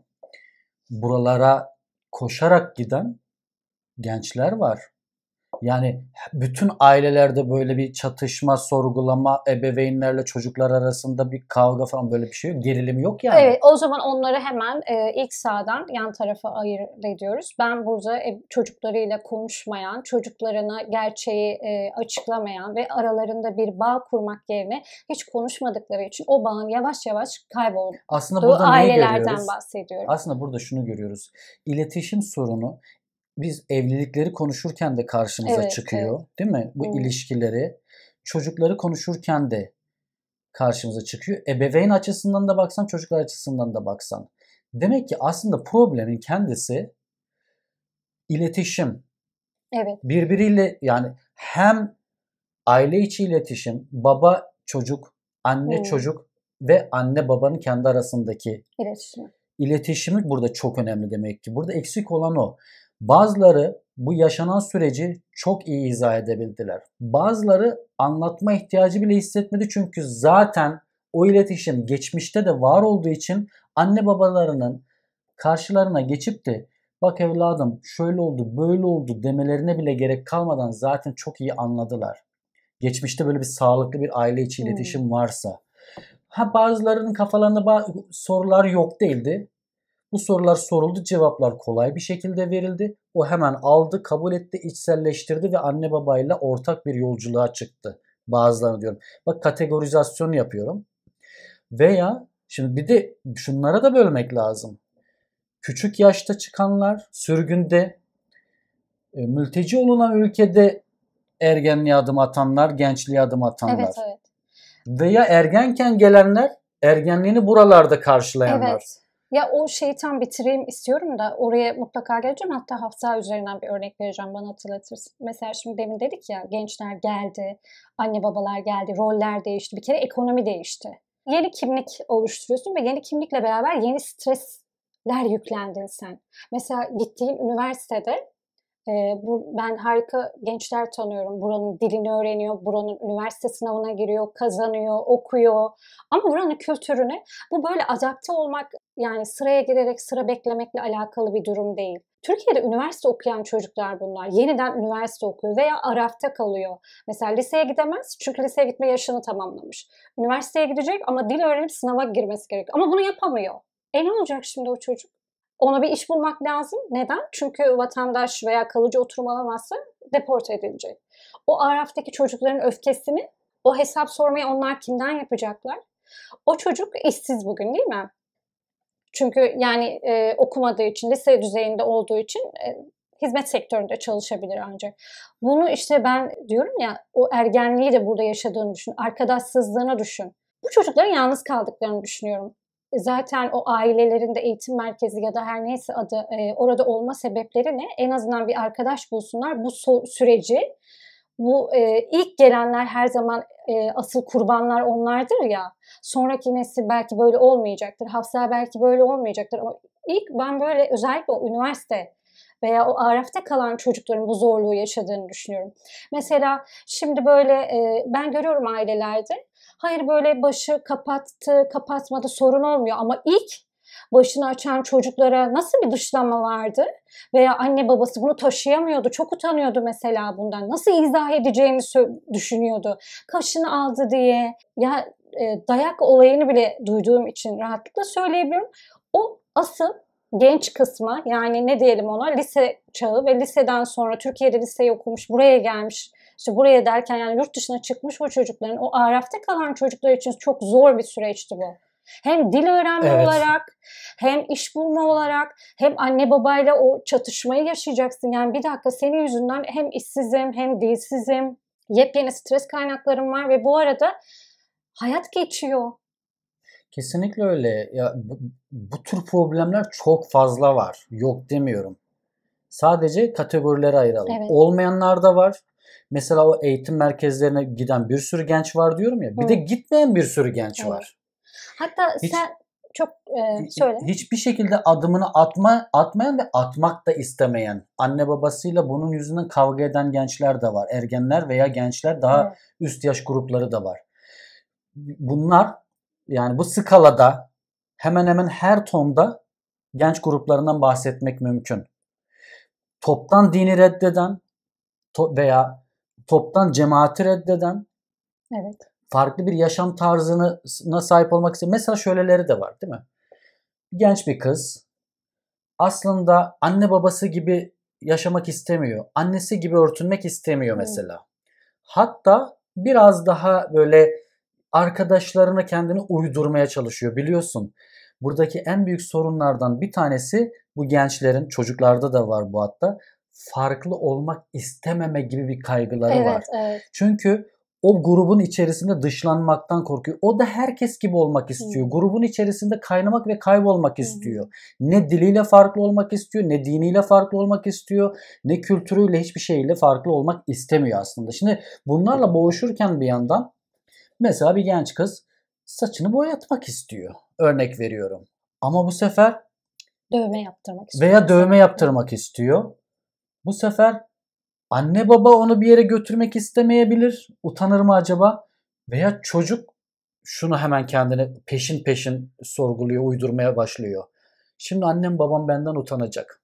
Buralara koşarak giden gençler var. Yani bütün ailelerde böyle bir çatışma, sorgulama, ebeveynlerle çocuklar arasında bir kavga falan böyle bir şey yok. Gerilimi yok yani. Evet o zaman onları hemen e, ilk sağdan yan tarafa ayırt ediyoruz. Ben burada e, çocuklarıyla konuşmayan, çocuklarına gerçeği e, açıklamayan ve aralarında bir bağ kurmak yerine hiç konuşmadıkları için o bağın yavaş yavaş kaybolduğu Aslında burada ailelerden bahsediyorum. Aslında burada şunu görüyoruz. İletişim sorunu biz evlilikleri konuşurken de karşımıza evet, çıkıyor. Evet. Değil mi? Bu Hı. ilişkileri. Çocukları konuşurken de karşımıza çıkıyor. Ebeveyn açısından da baksan, çocuklar açısından da baksan. Demek ki aslında problemin kendisi iletişim. Evet. Birbiriyle yani hem aile içi iletişim, baba çocuk, anne hmm. çocuk ve anne babanın kendi arasındaki iletişim. iletişimi burada çok önemli demek ki. Burada eksik olan o. Bazıları bu yaşanan süreci çok iyi izah edebildiler. Bazıları anlatma ihtiyacı bile hissetmedi çünkü zaten o iletişim geçmişte de var olduğu için anne babalarının karşılarına geçip de bak evladım şöyle oldu böyle oldu demelerine bile gerek kalmadan zaten çok iyi anladılar. Geçmişte böyle bir sağlıklı bir aile içi iletişim hmm. varsa. Ha bazılarının kafalarında sorular yok değildi. Bu sorular soruldu, cevaplar kolay bir şekilde verildi. O hemen aldı, kabul etti, içselleştirdi ve anne babayla ortak bir yolculuğa çıktı. Bazılarını diyorum. Bak kategorizasyonu yapıyorum. Veya şimdi bir de şunlara da bölmek lazım. Küçük yaşta çıkanlar sürgünde, e, mülteci olunan ülkede ergenliğe adım atanlar, gençliğe adım atanlar. Evet, evet. Veya ergenken gelenler, ergenliğini buralarda karşılayanlar. Evet. Ya o şeyi tam bitireyim istiyorum da oraya mutlaka geleceğim. Hatta hafta üzerinden bir örnek vereceğim bana hatırlatırsın. Mesela şimdi demin dedik ya gençler geldi, anne babalar geldi, roller değişti. Bir kere ekonomi değişti. Yeni kimlik oluşturuyorsun ve yeni kimlikle beraber yeni stresler yüklendin sen. Mesela gittiğim üniversitede e, bu, ben harika gençler tanıyorum. Buranın dilini öğreniyor, buranın üniversite sınavına giriyor, kazanıyor, okuyor. Ama buranın kültürüne bu böyle adapte olmak yani sıraya girerek sıra beklemekle alakalı bir durum değil. Türkiye'de üniversite okuyan çocuklar bunlar. Yeniden üniversite okuyor veya arafta kalıyor. Mesela liseye gidemez çünkü liseye gitme yaşını tamamlamış. Üniversiteye gidecek ama dil öğrenip sınava girmesi gerek. Ama bunu yapamıyor. E ne olacak şimdi o çocuk? Ona bir iş bulmak lazım. Neden? Çünkü vatandaş veya kalıcı oturum alamazsa deport edilecek. O Araf'taki çocukların öfkesini, o hesap sormayı onlar kimden yapacaklar? O çocuk işsiz bugün değil mi? Çünkü yani e, okumadığı için, lise düzeyinde olduğu için e, hizmet sektöründe çalışabilir ancak. Bunu işte ben diyorum ya o ergenliği de burada yaşadığını düşün. Arkadaşsızlığını düşün. Bu çocukların yalnız kaldıklarını düşünüyorum. E, zaten o ailelerin de eğitim merkezi ya da her neyse adı e, orada olma sebepleri ne? En azından bir arkadaş bulsunlar bu so- süreci. Bu e, ilk gelenler her zaman e, asıl kurbanlar onlardır ya. Sonraki nesil belki böyle olmayacaktır. Hafsa belki böyle olmayacaktır ama ilk ben böyle özellikle o üniversite veya o arafta kalan çocukların bu zorluğu yaşadığını düşünüyorum. Mesela şimdi böyle e, ben görüyorum ailelerde Hayır böyle başı kapattı, kapatmadı sorun olmuyor ama ilk başını açan çocuklara nasıl bir dışlama vardı? Veya anne babası bunu taşıyamıyordu, çok utanıyordu mesela bundan. Nasıl izah edeceğini düşünüyordu. Kaşını aldı diye. Ya e, dayak olayını bile duyduğum için rahatlıkla söyleyebilirim. O asıl genç kısmı yani ne diyelim ona lise çağı ve liseden sonra Türkiye'de liseyi okumuş, buraya gelmiş, işte buraya derken yani yurt dışına çıkmış o çocukların, o arafta kalan çocuklar için çok zor bir süreçti bu. Hem dil öğrenme evet. olarak, hem iş bulma olarak, hem anne babayla o çatışmayı yaşayacaksın. Yani bir dakika senin yüzünden hem işsizim hem dilsizim, yepyeni stres kaynaklarım var ve bu arada hayat geçiyor. Kesinlikle öyle. Ya bu, bu tür problemler çok fazla var. Yok demiyorum. Sadece kategorilere ayıralım. Evet. Olmayanlar da var. Mesela o eğitim merkezlerine giden bir sürü genç var diyorum ya. Bir Hı. de gitmeyen bir sürü genç evet. var. Hatta Hiç, sen çok e, söyle. Hiçbir şekilde adımını atma atmayan ve atmak da istemeyen, anne babasıyla bunun yüzünden kavga eden gençler de var. Ergenler veya gençler daha evet. üst yaş grupları da var. Bunlar yani bu skalada hemen hemen her tonda genç gruplarından bahsetmek mümkün. Toptan dini reddeden to- veya toptan cemaati reddeden evet. farklı bir yaşam tarzına sahip olmak isteyen mesela şöyleleri de var değil mi? Genç bir kız aslında anne babası gibi yaşamak istemiyor. Annesi gibi örtünmek istemiyor mesela. Hatta biraz daha böyle arkadaşlarına kendini uydurmaya çalışıyor biliyorsun. Buradaki en büyük sorunlardan bir tanesi bu gençlerin çocuklarda da var bu hatta farklı olmak istememe gibi bir kaygıları evet, var. Evet. Çünkü o grubun içerisinde dışlanmaktan korkuyor. O da herkes gibi olmak istiyor. Hmm. Grubun içerisinde kaynamak ve kaybolmak istiyor. Ne diliyle farklı olmak istiyor, ne diniyle farklı olmak istiyor, ne kültürüyle hiçbir şeyle farklı olmak istemiyor aslında. Şimdi bunlarla boğuşurken bir yandan Mesela bir genç kız saçını boyatmak istiyor. Örnek veriyorum. Ama bu sefer dövme yaptırmak istiyor. Veya dövme yaptırmak istiyor. Bu sefer anne baba onu bir yere götürmek istemeyebilir. Utanır mı acaba? Veya çocuk şunu hemen kendine peşin peşin sorguluyor, uydurmaya başlıyor. Şimdi annem babam benden utanacak.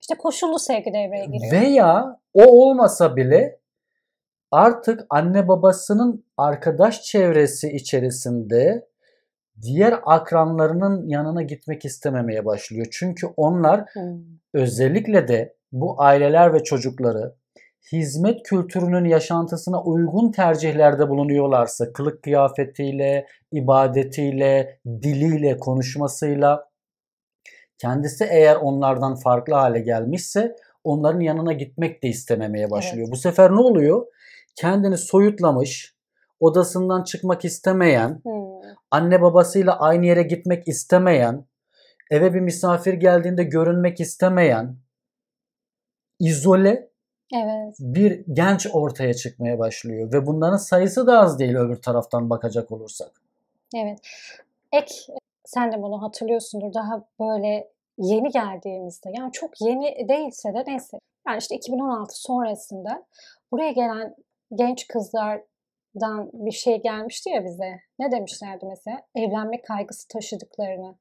İşte koşullu sevgi devreye giriyor. Veya o olmasa bile artık anne babasının arkadaş çevresi içerisinde diğer akranlarının yanına gitmek istememeye başlıyor. Çünkü onlar özellikle de bu aileler ve çocukları hizmet kültürünün yaşantısına uygun tercihlerde bulunuyorlarsa kılık kıyafetiyle, ibadetiyle, diliyle, konuşmasıyla kendisi eğer onlardan farklı hale gelmişse onların yanına gitmek de istememeye başlıyor. Evet. Bu sefer ne oluyor? kendini soyutlamış, odasından çıkmak istemeyen, hmm. anne babasıyla aynı yere gitmek istemeyen, eve bir misafir geldiğinde görünmek istemeyen, izole evet. bir genç ortaya çıkmaya başlıyor. Ve bunların sayısı da az değil öbür taraftan bakacak olursak. Evet. Ek sen de bunu hatırlıyorsundur daha böyle yeni geldiğimizde yani çok yeni değilse de neyse yani işte 2016 sonrasında buraya gelen genç kızlardan bir şey gelmişti ya bize. Ne demişlerdi mesela? Evlenme kaygısı taşıdıklarını.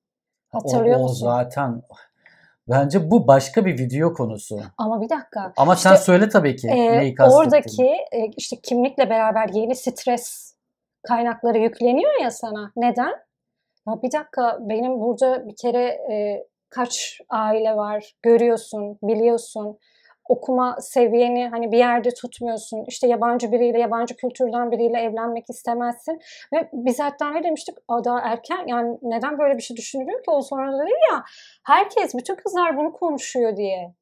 Hatırlıyor o, o musun? zaten Bence bu başka bir video konusu. Ama bir dakika. Ama işte, sen söyle tabii ki e, neyi kastettin. Oradaki e, işte kimlikle beraber yeni stres kaynakları yükleniyor ya sana. Neden? Ya bir dakika benim burada bir kere e, kaç aile var görüyorsun, biliyorsun okuma seviyeni hani bir yerde tutmuyorsun. İşte yabancı biriyle, yabancı kültürden biriyle evlenmek istemezsin. Ve biz hatta ne demiştik? daha erken yani neden böyle bir şey düşünülüyor ki? O sonra da dedi ya herkes, bütün kızlar bunu konuşuyor diye.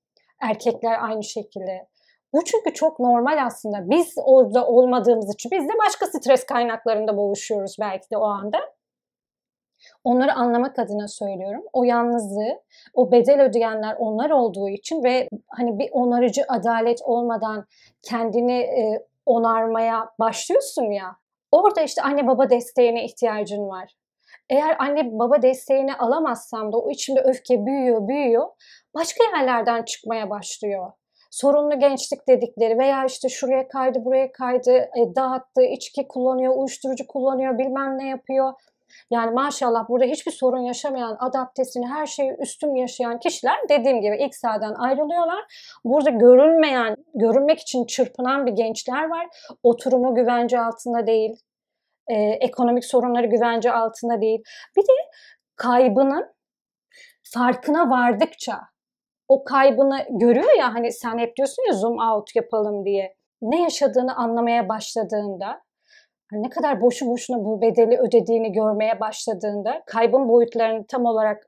Erkekler aynı şekilde. Bu çünkü çok normal aslında. Biz orada olmadığımız için biz de başka stres kaynaklarında boğuşuyoruz belki de o anda. Onları anlamak adına söylüyorum. O yalnızlığı, o bedel ödeyenler onlar olduğu için ve hani bir onarıcı adalet olmadan kendini e, onarmaya başlıyorsun ya. Orada işte anne baba desteğine ihtiyacın var. Eğer anne baba desteğini alamazsam da o içimde öfke büyüyor, büyüyor. Başka yerlerden çıkmaya başlıyor sorunlu gençlik dedikleri veya işte şuraya kaydı buraya kaydı e, dağıttı içki kullanıyor uyuşturucu kullanıyor bilmem ne yapıyor yani maşallah burada hiçbir sorun yaşamayan, adaptesini her şeyi üstün yaşayan kişiler dediğim gibi ilk sahadan ayrılıyorlar. Burada görünmeyen, görünmek için çırpınan bir gençler var. Oturumu güvence altında değil. E, ekonomik sorunları güvence altında değil. Bir de kaybının farkına vardıkça o kaybını görüyor ya hani sen hep diyorsun ya zoom out yapalım diye. Ne yaşadığını anlamaya başladığında Hani ne kadar boşu boşuna bu bedeli ödediğini görmeye başladığında, kaybın boyutlarını tam olarak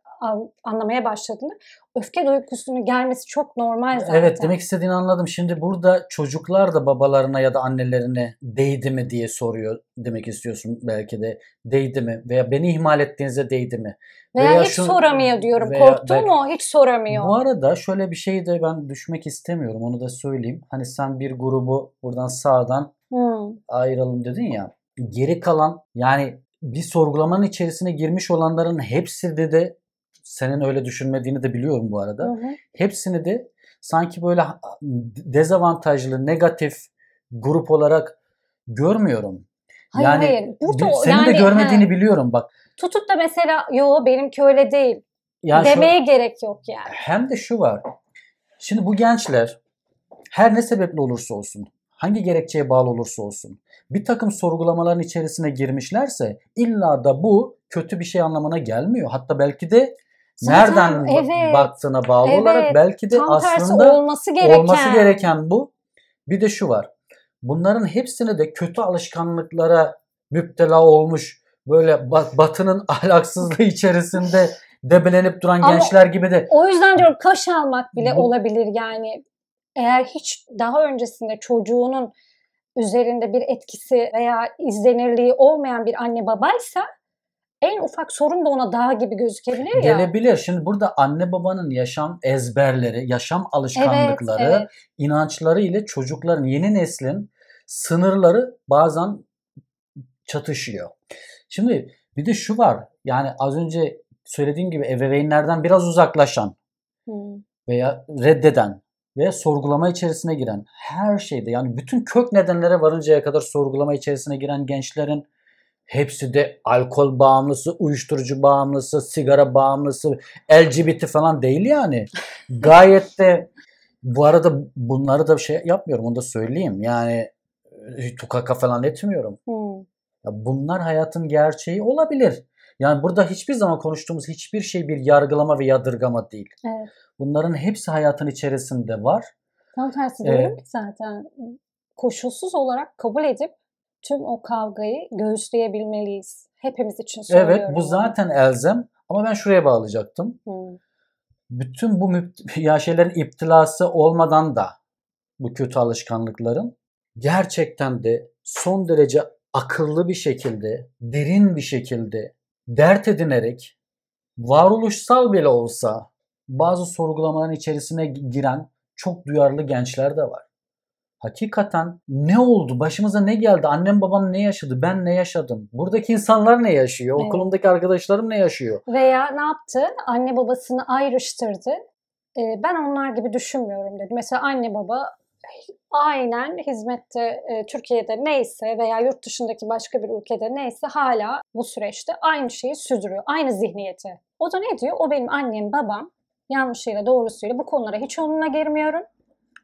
anlamaya başladığında öfke duygusunun gelmesi çok normal zaten. Evet demek istediğini anladım. Şimdi burada çocuklar da babalarına ya da annelerine değdi mi diye soruyor demek istiyorsun belki de. Değdi mi? Veya beni ihmal ettiğinize değdi mi? Veya, veya hiç şun, soramıyor diyorum. Korktu mu? Hiç soramıyor. Bu arada şöyle bir şey de ben düşmek istemiyorum. Onu da söyleyeyim. Hani sen bir grubu buradan sağdan Hmm. Ayıralım dedin ya. Geri kalan yani bir sorgulamanın içerisine girmiş olanların hepsi de de senin öyle düşünmediğini de biliyorum bu arada. Hı hı. Hepsini de sanki böyle dezavantajlı, negatif grup olarak görmüyorum. Hayır yani, hayır. Burada, senin yani, de görmediğini he. biliyorum bak. Tutup da mesela yo benimki öyle değil yani demeye şu, gerek yok yani. Hem de şu var. Şimdi bu gençler her ne sebeple olursa olsun hangi gerekçeye bağlı olursa olsun bir takım sorgulamaların içerisine girmişlerse illa da bu kötü bir şey anlamına gelmiyor. Hatta belki de Zaten, nereden evet, baktığına bağlı evet, olarak belki de aslında olması gereken. olması gereken bu. Bir de şu var. Bunların hepsini de kötü alışkanlıklara müptela olmuş böyle batının ahlaksızlığı içerisinde debelenip duran Ama gençler gibi de. O yüzden diyorum kaş almak bile bu, olabilir yani eğer hiç daha öncesinde çocuğunun üzerinde bir etkisi veya izlenirliği olmayan bir anne babaysa en ufak sorun da ona dağ gibi gözükebilir ya. Gelebilir. Şimdi burada anne babanın yaşam ezberleri, yaşam alışkanlıkları, evet, evet. inançları ile çocukların, yeni neslin sınırları bazen çatışıyor. Şimdi bir de şu var. Yani az önce söylediğim gibi ebeveynlerden biraz uzaklaşan hmm. veya reddeden ve sorgulama içerisine giren her şeyde yani bütün kök nedenlere varıncaya kadar sorgulama içerisine giren gençlerin hepsi de alkol bağımlısı, uyuşturucu bağımlısı, sigara bağımlısı, LGBT falan değil yani. Gayet de bu arada bunları da şey yapmıyorum onu da söyleyeyim. Yani e, tukaka falan etmiyorum. Hmm. Ya bunlar hayatın gerçeği olabilir. Yani burada hiçbir zaman konuştuğumuz hiçbir şey bir yargılama ve yadırgama değil. Evet. Bunların hepsi hayatın içerisinde var. Tam tersi ee, diyorum ki zaten koşulsuz olarak kabul edip tüm o kavgayı göğüsleyebilmeliyiz. Hepimiz için söylüyorum. Evet bu zaten elzem ama ben şuraya bağlayacaktım. Hmm. Bütün bu ya şeylerin iptilası olmadan da bu kötü alışkanlıkların gerçekten de son derece akıllı bir şekilde, derin bir şekilde dert edinerek varoluşsal bile olsa bazı sorgulamaların içerisine giren çok duyarlı gençler de var. Hakikaten ne oldu? Başımıza ne geldi? Annem babam ne yaşadı? Ben ne yaşadım? Buradaki insanlar ne yaşıyor? Evet. Okulumdaki arkadaşlarım ne yaşıyor? Veya ne yaptı? Anne babasını ayrıştırdı. Ee, ben onlar gibi düşünmüyorum dedi. Mesela anne baba aynen hizmette e, Türkiye'de neyse veya yurt dışındaki başka bir ülkede neyse hala bu süreçte aynı şeyi sürdürüyor. Aynı zihniyeti. O da ne diyor? O benim annem, babam yanlışıyla doğrusuyla bu konulara hiç onunla girmiyorum.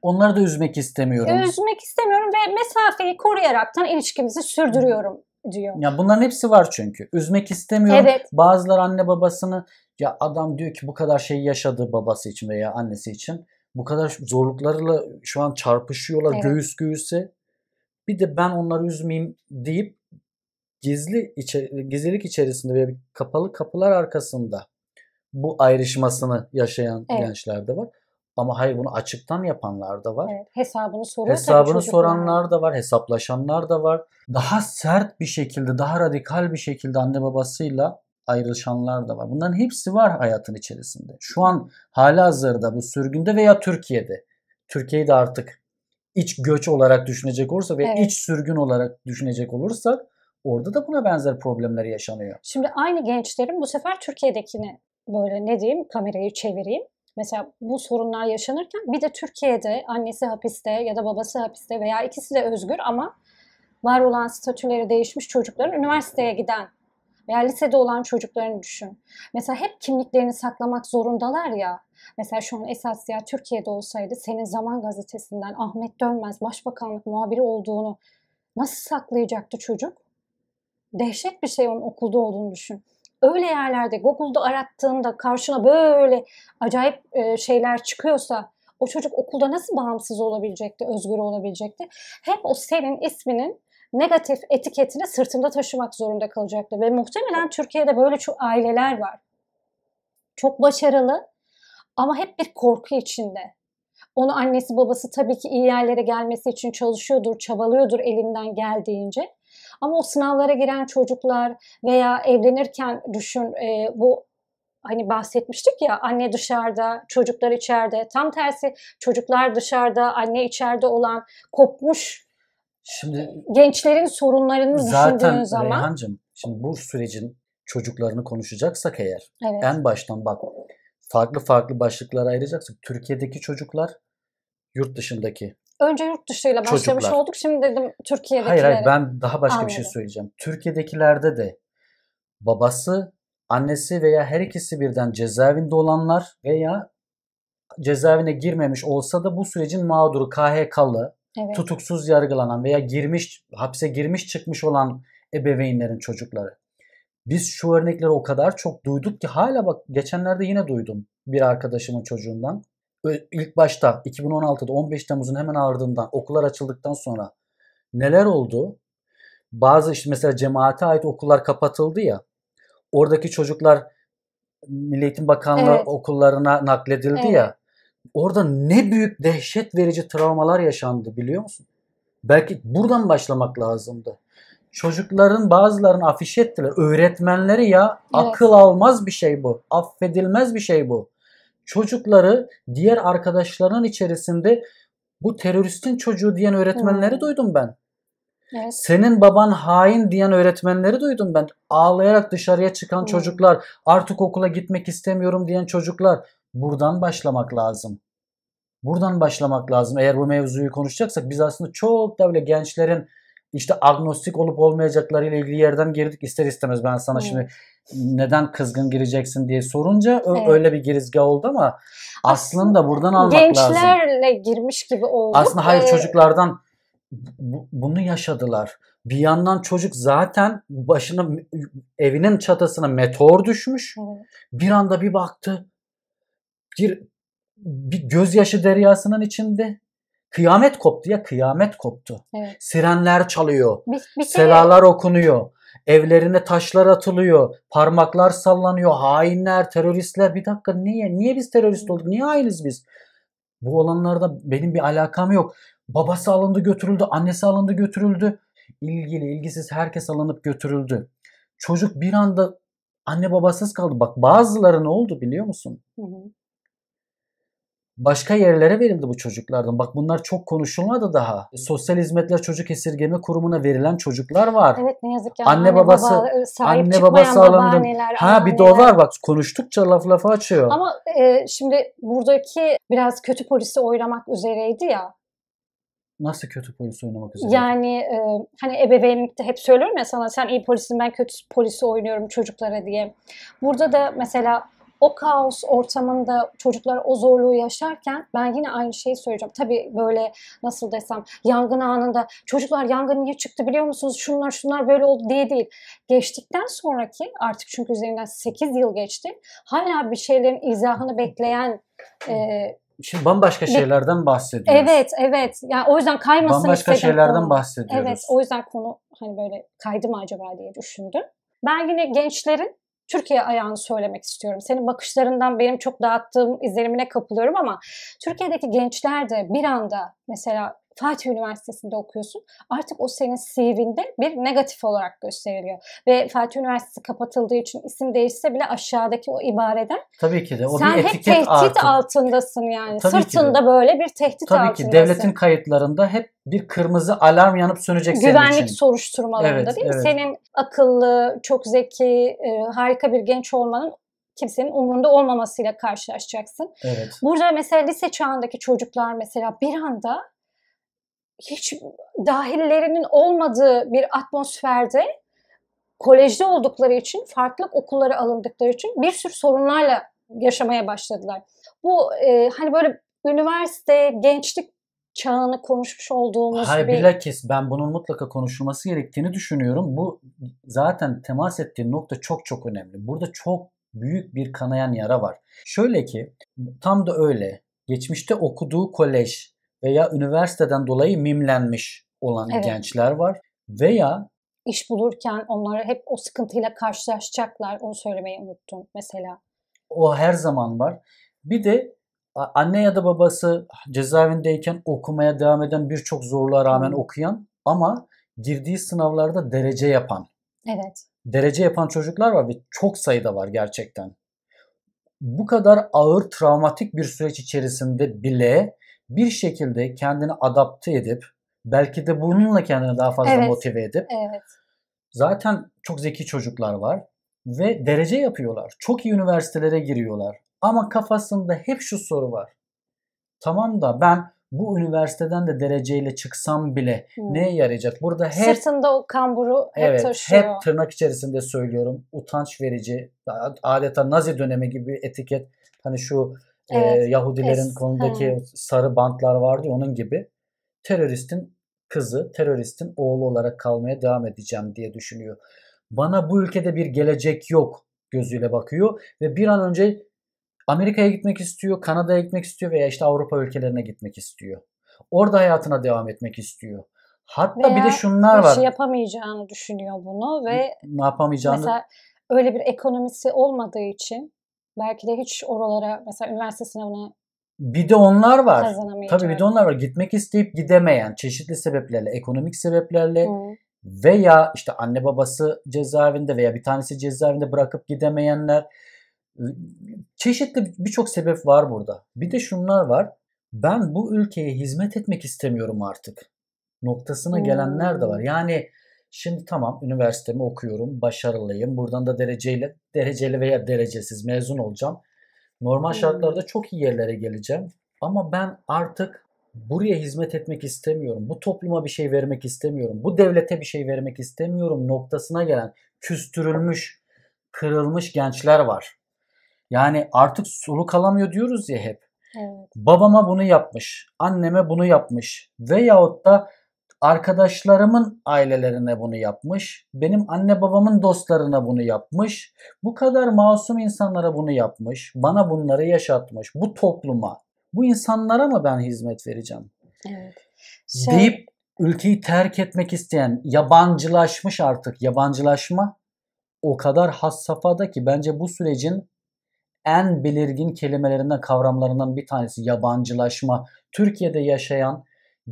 Onları da üzmek istemiyorum. Üzmek istemiyorum ve mesafeyi koruyaraktan ilişkimizi sürdürüyorum diyor. Ya bunların hepsi var çünkü. Üzmek istemiyorum. Evet. Bazılar anne babasını ya adam diyor ki bu kadar şey yaşadı babası için veya annesi için bu kadar zorluklarla şu an çarpışıyorlar evet. göğüs göğüse. Bir de ben onları üzmeyeyim deyip gizli içeri, gizlilik içerisinde veya kapalı kapılar arkasında bu ayrışmasını yaşayan evet. gençler de var. Ama hayır bunu açıktan yapanlar da var. Evet, hesabını soruyor Hesabını soranlar da var, hesaplaşanlar da var. Daha sert bir şekilde, daha radikal bir şekilde anne babasıyla Ayrılışanlar da var. Bunların hepsi var hayatın içerisinde. Şu an hala hazırda bu sürgünde veya Türkiye'de. Türkiye'de artık iç göç olarak düşünecek olursa ve evet. iç sürgün olarak düşünecek olursak orada da buna benzer problemler yaşanıyor. Şimdi aynı gençlerin bu sefer Türkiye'dekini böyle ne diyeyim kamerayı çevireyim. Mesela bu sorunlar yaşanırken bir de Türkiye'de annesi hapiste ya da babası hapiste veya ikisi de özgür ama var olan statüleri değişmiş çocukların üniversiteye giden veya lisede olan çocuklarını düşün. Mesela hep kimliklerini saklamak zorundalar ya. Mesela şu an esas ya Türkiye'de olsaydı senin Zaman Gazetesi'nden Ahmet Dönmez başbakanlık muhabiri olduğunu nasıl saklayacaktı çocuk? Dehşet bir şey onun okulda olduğunu düşün. Öyle yerlerde Google'da arattığında karşına böyle acayip e, şeyler çıkıyorsa o çocuk okulda nasıl bağımsız olabilecekti, özgür olabilecekti? Hep o senin isminin negatif etiketini sırtında taşımak zorunda kalacaktır. Ve muhtemelen Türkiye'de böyle çok aileler var. Çok başarılı ama hep bir korku içinde. Onu annesi babası tabii ki iyi yerlere gelmesi için çalışıyordur, çabalıyordur elinden geldiğince. Ama o sınavlara giren çocuklar veya evlenirken düşün e, bu hani bahsetmiştik ya anne dışarıda, çocuklar içeride. Tam tersi çocuklar dışarıda, anne içeride olan kopmuş Şimdi gençlerin sorunlarını zaten düşündüğün zaman Reyhancığım şimdi bu sürecin çocuklarını konuşacaksak eğer evet. en baştan bak farklı farklı başlıklara ayıracaksak Türkiye'deki çocuklar yurt dışındaki Önce yurt dışıyla çocuklar. başlamış olduk. Şimdi dedim Türkiye'dekiler. Hayır hayır ben daha başka Anladım. bir şey söyleyeceğim. Türkiye'dekilerde de babası, annesi veya her ikisi birden cezaevinde olanlar veya cezaevine girmemiş olsa da bu sürecin mağduru KHK'lı evet. tutuksuz yargılanan veya girmiş hapse girmiş çıkmış olan ebeveynlerin çocukları. Biz şu örnekleri o kadar çok duyduk ki hala bak geçenlerde yine duydum bir arkadaşımın çocuğundan. İlk başta 2016'da 15 Temmuz'un hemen ardından okullar açıldıktan sonra neler oldu? Bazı işte mesela cemaate ait okullar kapatıldı ya. Oradaki çocuklar Milli Eğitim Bakanlığı evet. okullarına nakledildi evet. ya Orada ne büyük dehşet verici travmalar yaşandı biliyor musun? Belki buradan başlamak lazımdı. Çocukların bazılarını afiş ettiler. Öğretmenleri ya evet. akıl almaz bir şey bu. Affedilmez bir şey bu. Çocukları diğer arkadaşlarının içerisinde bu teröristin çocuğu diyen öğretmenleri hmm. duydum ben. Evet. Senin baban hain diyen öğretmenleri duydum ben. Ağlayarak dışarıya çıkan hmm. çocuklar, artık okula gitmek istemiyorum diyen çocuklar. Buradan başlamak lazım. Buradan başlamak lazım. Eğer bu mevzuyu konuşacaksak biz aslında çok da bile gençlerin işte agnostik olup olmayacakları ile ilgili yerden girdik ister istemez. Ben sana evet. şimdi neden kızgın gireceksin diye sorunca evet. öyle bir girizgah oldu ama aslında, aslında buradan almak gençlerle lazım. Gençlerle girmiş gibi oldu. Aslında hayır ee, çocuklardan bunu yaşadılar. Bir yandan çocuk zaten başına evinin çatısına meteor düşmüş. Evet. Bir anda bir baktı bir bir gözyaşı deryasının içinde kıyamet koptu ya kıyamet koptu. Evet. Sirenler çalıyor. Bir, bir şey- selalar şey... okunuyor. Evlerine taşlar atılıyor. Parmaklar sallanıyor. Hainler, teröristler. Bir dakika niye? Niye biz terörist olduk? Niye hainiz biz? Bu olanlarda benim bir alakam yok. Babası alındı götürüldü. Annesi alındı götürüldü. İlgili, ilgisiz herkes alınıp götürüldü. Çocuk bir anda anne babasız kaldı. Bak bazıları ne oldu biliyor musun? Hı hı. Başka yerlere verildi bu çocuklardan. Bak bunlar çok konuşulmadı daha. E, sosyal Hizmetler Çocuk Esirgeme Kurumu'na verilen çocuklar var. Evet ne yazık ki. Anne, anne babası baba, e, sahip anne babası alındı. Ha bir de var bak konuştukça laf lafa açıyor. Ama e, şimdi buradaki biraz kötü polisi oynamak üzereydi ya. Nasıl kötü polisi oynamak üzere? Yani e, hani ebeveynlikte hep söylüyorum ya sana sen iyi polisin ben kötü polisi oynuyorum çocuklara diye. Burada da mesela o kaos ortamında çocuklar o zorluğu yaşarken ben yine aynı şeyi söyleyeceğim. Tabii böyle nasıl desem yangın anında çocuklar yangın niye çıktı biliyor musunuz? Şunlar şunlar böyle oldu diye değil. Geçtikten sonraki artık çünkü üzerinden 8 yıl geçti. Hala bir şeylerin izahını bekleyen e, Şimdi bambaşka şeylerden bahsediyoruz. Evet, evet. Yani o yüzden kaymasın Bambaşka şeylerden konu. bahsediyoruz. Evet, o yüzden konu hani böyle kaydı mı acaba diye düşündüm. Ben yine gençlerin Türkiye ayağını söylemek istiyorum. Senin bakışlarından benim çok dağıttığım izlenimine kapılıyorum ama Türkiye'deki gençler de bir anda mesela Fatih Üniversitesi'nde okuyorsun. Artık o senin CV'nde bir negatif olarak gösteriliyor. Ve Fatih Üniversitesi kapatıldığı için isim değişse bile aşağıdaki o ibareden Tabii ki de. O sen bir hep tehdit artı. altındasın yani. Tabii Sırtında böyle bir tehdit Tabii altındasın. Tabii ki devletin kayıtlarında hep bir kırmızı alarm yanıp sönecek Güvenlik senin için. soruşturmalarında evet, değil mi? Evet. Senin akıllı, çok zeki, e, harika bir genç olmanın kimsenin umurunda olmamasıyla karşılaşacaksın. Evet. Burada mesela lise çağındaki çocuklar mesela bir anda hiç dahillerinin olmadığı bir atmosferde kolejde oldukları için, farklı okullara alındıkları için bir sürü sorunlarla yaşamaya başladılar. Bu e, hani böyle üniversite, gençlik çağını konuşmuş olduğumuz Hayır, bir... bilakis ben bunun mutlaka konuşulması gerektiğini düşünüyorum. Bu zaten temas ettiği nokta çok çok önemli. Burada çok büyük bir kanayan yara var. Şöyle ki tam da öyle. Geçmişte okuduğu kolej veya üniversiteden dolayı mimlenmiş olan evet. gençler var veya iş bulurken onlara hep o sıkıntıyla karşılaşacaklar. Onu söylemeyi unuttum mesela. O her zaman var. Bir de anne ya da babası cezaevindeyken okumaya devam eden birçok zorluğa rağmen hmm. okuyan ama girdiği sınavlarda derece yapan. Evet. Derece yapan çocuklar var ve çok sayıda var gerçekten. Bu kadar ağır travmatik bir süreç içerisinde bile bir şekilde kendini adapte edip belki de bununla kendini daha fazla evet. motive edip evet. zaten çok zeki çocuklar var ve derece yapıyorlar. Çok iyi üniversitelere giriyorlar. Ama kafasında hep şu soru var. Tamam da ben bu üniversiteden de dereceyle çıksam bile hmm. neye yarayacak? Burada hep sırtında o kamburu hep evet, taşıyor. Hep tırnak içerisinde söylüyorum. Utanç verici, adeta Nazi dönemi gibi etiket. Hani şu Evet. E, Yahudilerin es. kolundaki ha. sarı bantlar vardı onun gibi. Teröristin kızı, teröristin oğlu olarak kalmaya devam edeceğim diye düşünüyor. Bana bu ülkede bir gelecek yok gözüyle bakıyor ve bir an önce Amerika'ya gitmek istiyor, Kanada'ya gitmek istiyor veya işte Avrupa ülkelerine gitmek istiyor. Orada hayatına devam etmek istiyor. Hatta veya bir de şunlar şey var. Şey yapamayacağını düşünüyor bunu ve ne yapamayacağını. Mesela öyle bir ekonomisi olmadığı için Belki de hiç oralara mesela üniversite sınavına bir de onlar var. Tabii bir de onlar var. Gitmek isteyip gidemeyen çeşitli sebeplerle, ekonomik sebeplerle hmm. veya işte anne babası cezaevinde veya bir tanesi cezaevinde bırakıp gidemeyenler ıı, çeşitli birçok sebep var burada. Bir de şunlar var. Ben bu ülkeye hizmet etmek istemiyorum artık noktasına gelenler de var. Hmm. Yani Şimdi tamam üniversitemi okuyorum, başarılıyım. Buradan da dereceyle, dereceli veya derecesiz mezun olacağım. Normal hmm. şartlarda çok iyi yerlere geleceğim. Ama ben artık buraya hizmet etmek istemiyorum. Bu topluma bir şey vermek istemiyorum. Bu devlete bir şey vermek istemiyorum noktasına gelen küstürülmüş, kırılmış gençler var. Yani artık soluk alamıyor diyoruz ya hep. Evet. Babama bunu yapmış, anneme bunu yapmış veyahut da Arkadaşlarımın ailelerine bunu yapmış. Benim anne babamın dostlarına bunu yapmış. Bu kadar masum insanlara bunu yapmış. Bana bunları yaşatmış. Bu topluma, bu insanlara mı ben hizmet vereceğim? Evet. Şey... Deyip ülkeyi terk etmek isteyen yabancılaşmış artık. Yabancılaşma o kadar has safhada ki bence bu sürecin en belirgin kelimelerinden, kavramlarından bir tanesi yabancılaşma. Türkiye'de yaşayan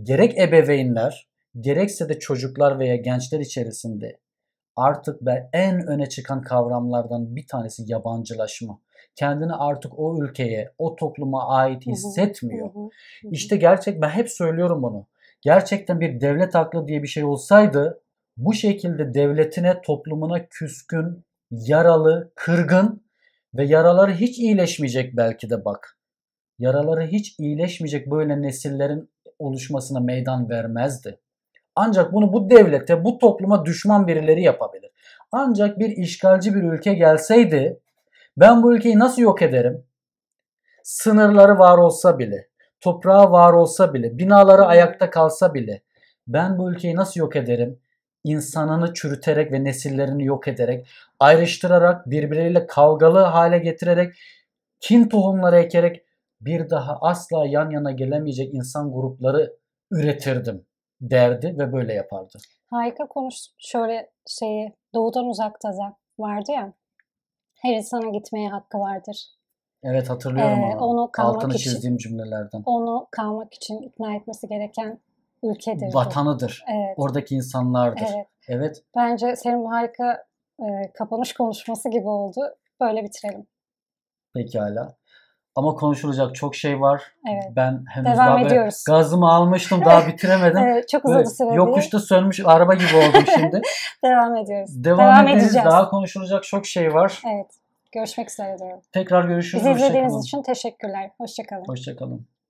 gerek ebeveynler, gerekse de çocuklar veya gençler içerisinde artık ve en öne çıkan kavramlardan bir tanesi yabancılaşma. Kendini artık o ülkeye, o topluma ait hissetmiyor. İşte gerçek ben hep söylüyorum bunu. Gerçekten bir devlet aklı diye bir şey olsaydı bu şekilde devletine, toplumuna küskün, yaralı, kırgın ve yaraları hiç iyileşmeyecek belki de bak. Yaraları hiç iyileşmeyecek böyle nesillerin oluşmasına meydan vermezdi. Ancak bunu bu devlete, bu topluma düşman birileri yapabilir. Ancak bir işgalci bir ülke gelseydi ben bu ülkeyi nasıl yok ederim? Sınırları var olsa bile, toprağı var olsa bile, binaları ayakta kalsa bile ben bu ülkeyi nasıl yok ederim? İnsanını çürüterek ve nesillerini yok ederek, ayrıştırarak, birbirleriyle kavgalı hale getirerek, kin tohumları ekerek bir daha asla yan yana gelemeyecek insan grupları üretirdim derdi ve böyle yapardı. Harika konuş, Şöyle şeyi doğudan uzakta da vardı ya. Her insana gitmeye hakkı vardır. Evet hatırlıyorum ee, onu. Altını için, çizdiğim cümlelerden. Onu kalmak için ikna etmesi gereken ülkedir. Vatanıdır. Evet. Oradaki insanlardır. Evet. evet. Bence senin harika e, kapanış konuşması gibi oldu. Böyle bitirelim. Pekala. Ama konuşulacak çok şey var. Evet. Ben henüz Devam daha ediyoruz. gazımı almıştım daha bitiremedim. evet, çok uzadı süre Yokuşta sönmüş araba gibi oldum şimdi. Devam ediyoruz. Devam, Devam edeceğiz. Daha konuşulacak çok şey var. Evet. Görüşmek üzere diyorum. Tekrar görüşürüz. Bizi izlediğiniz için teşekkürler. Hoşçakalın. Hoşçakalın.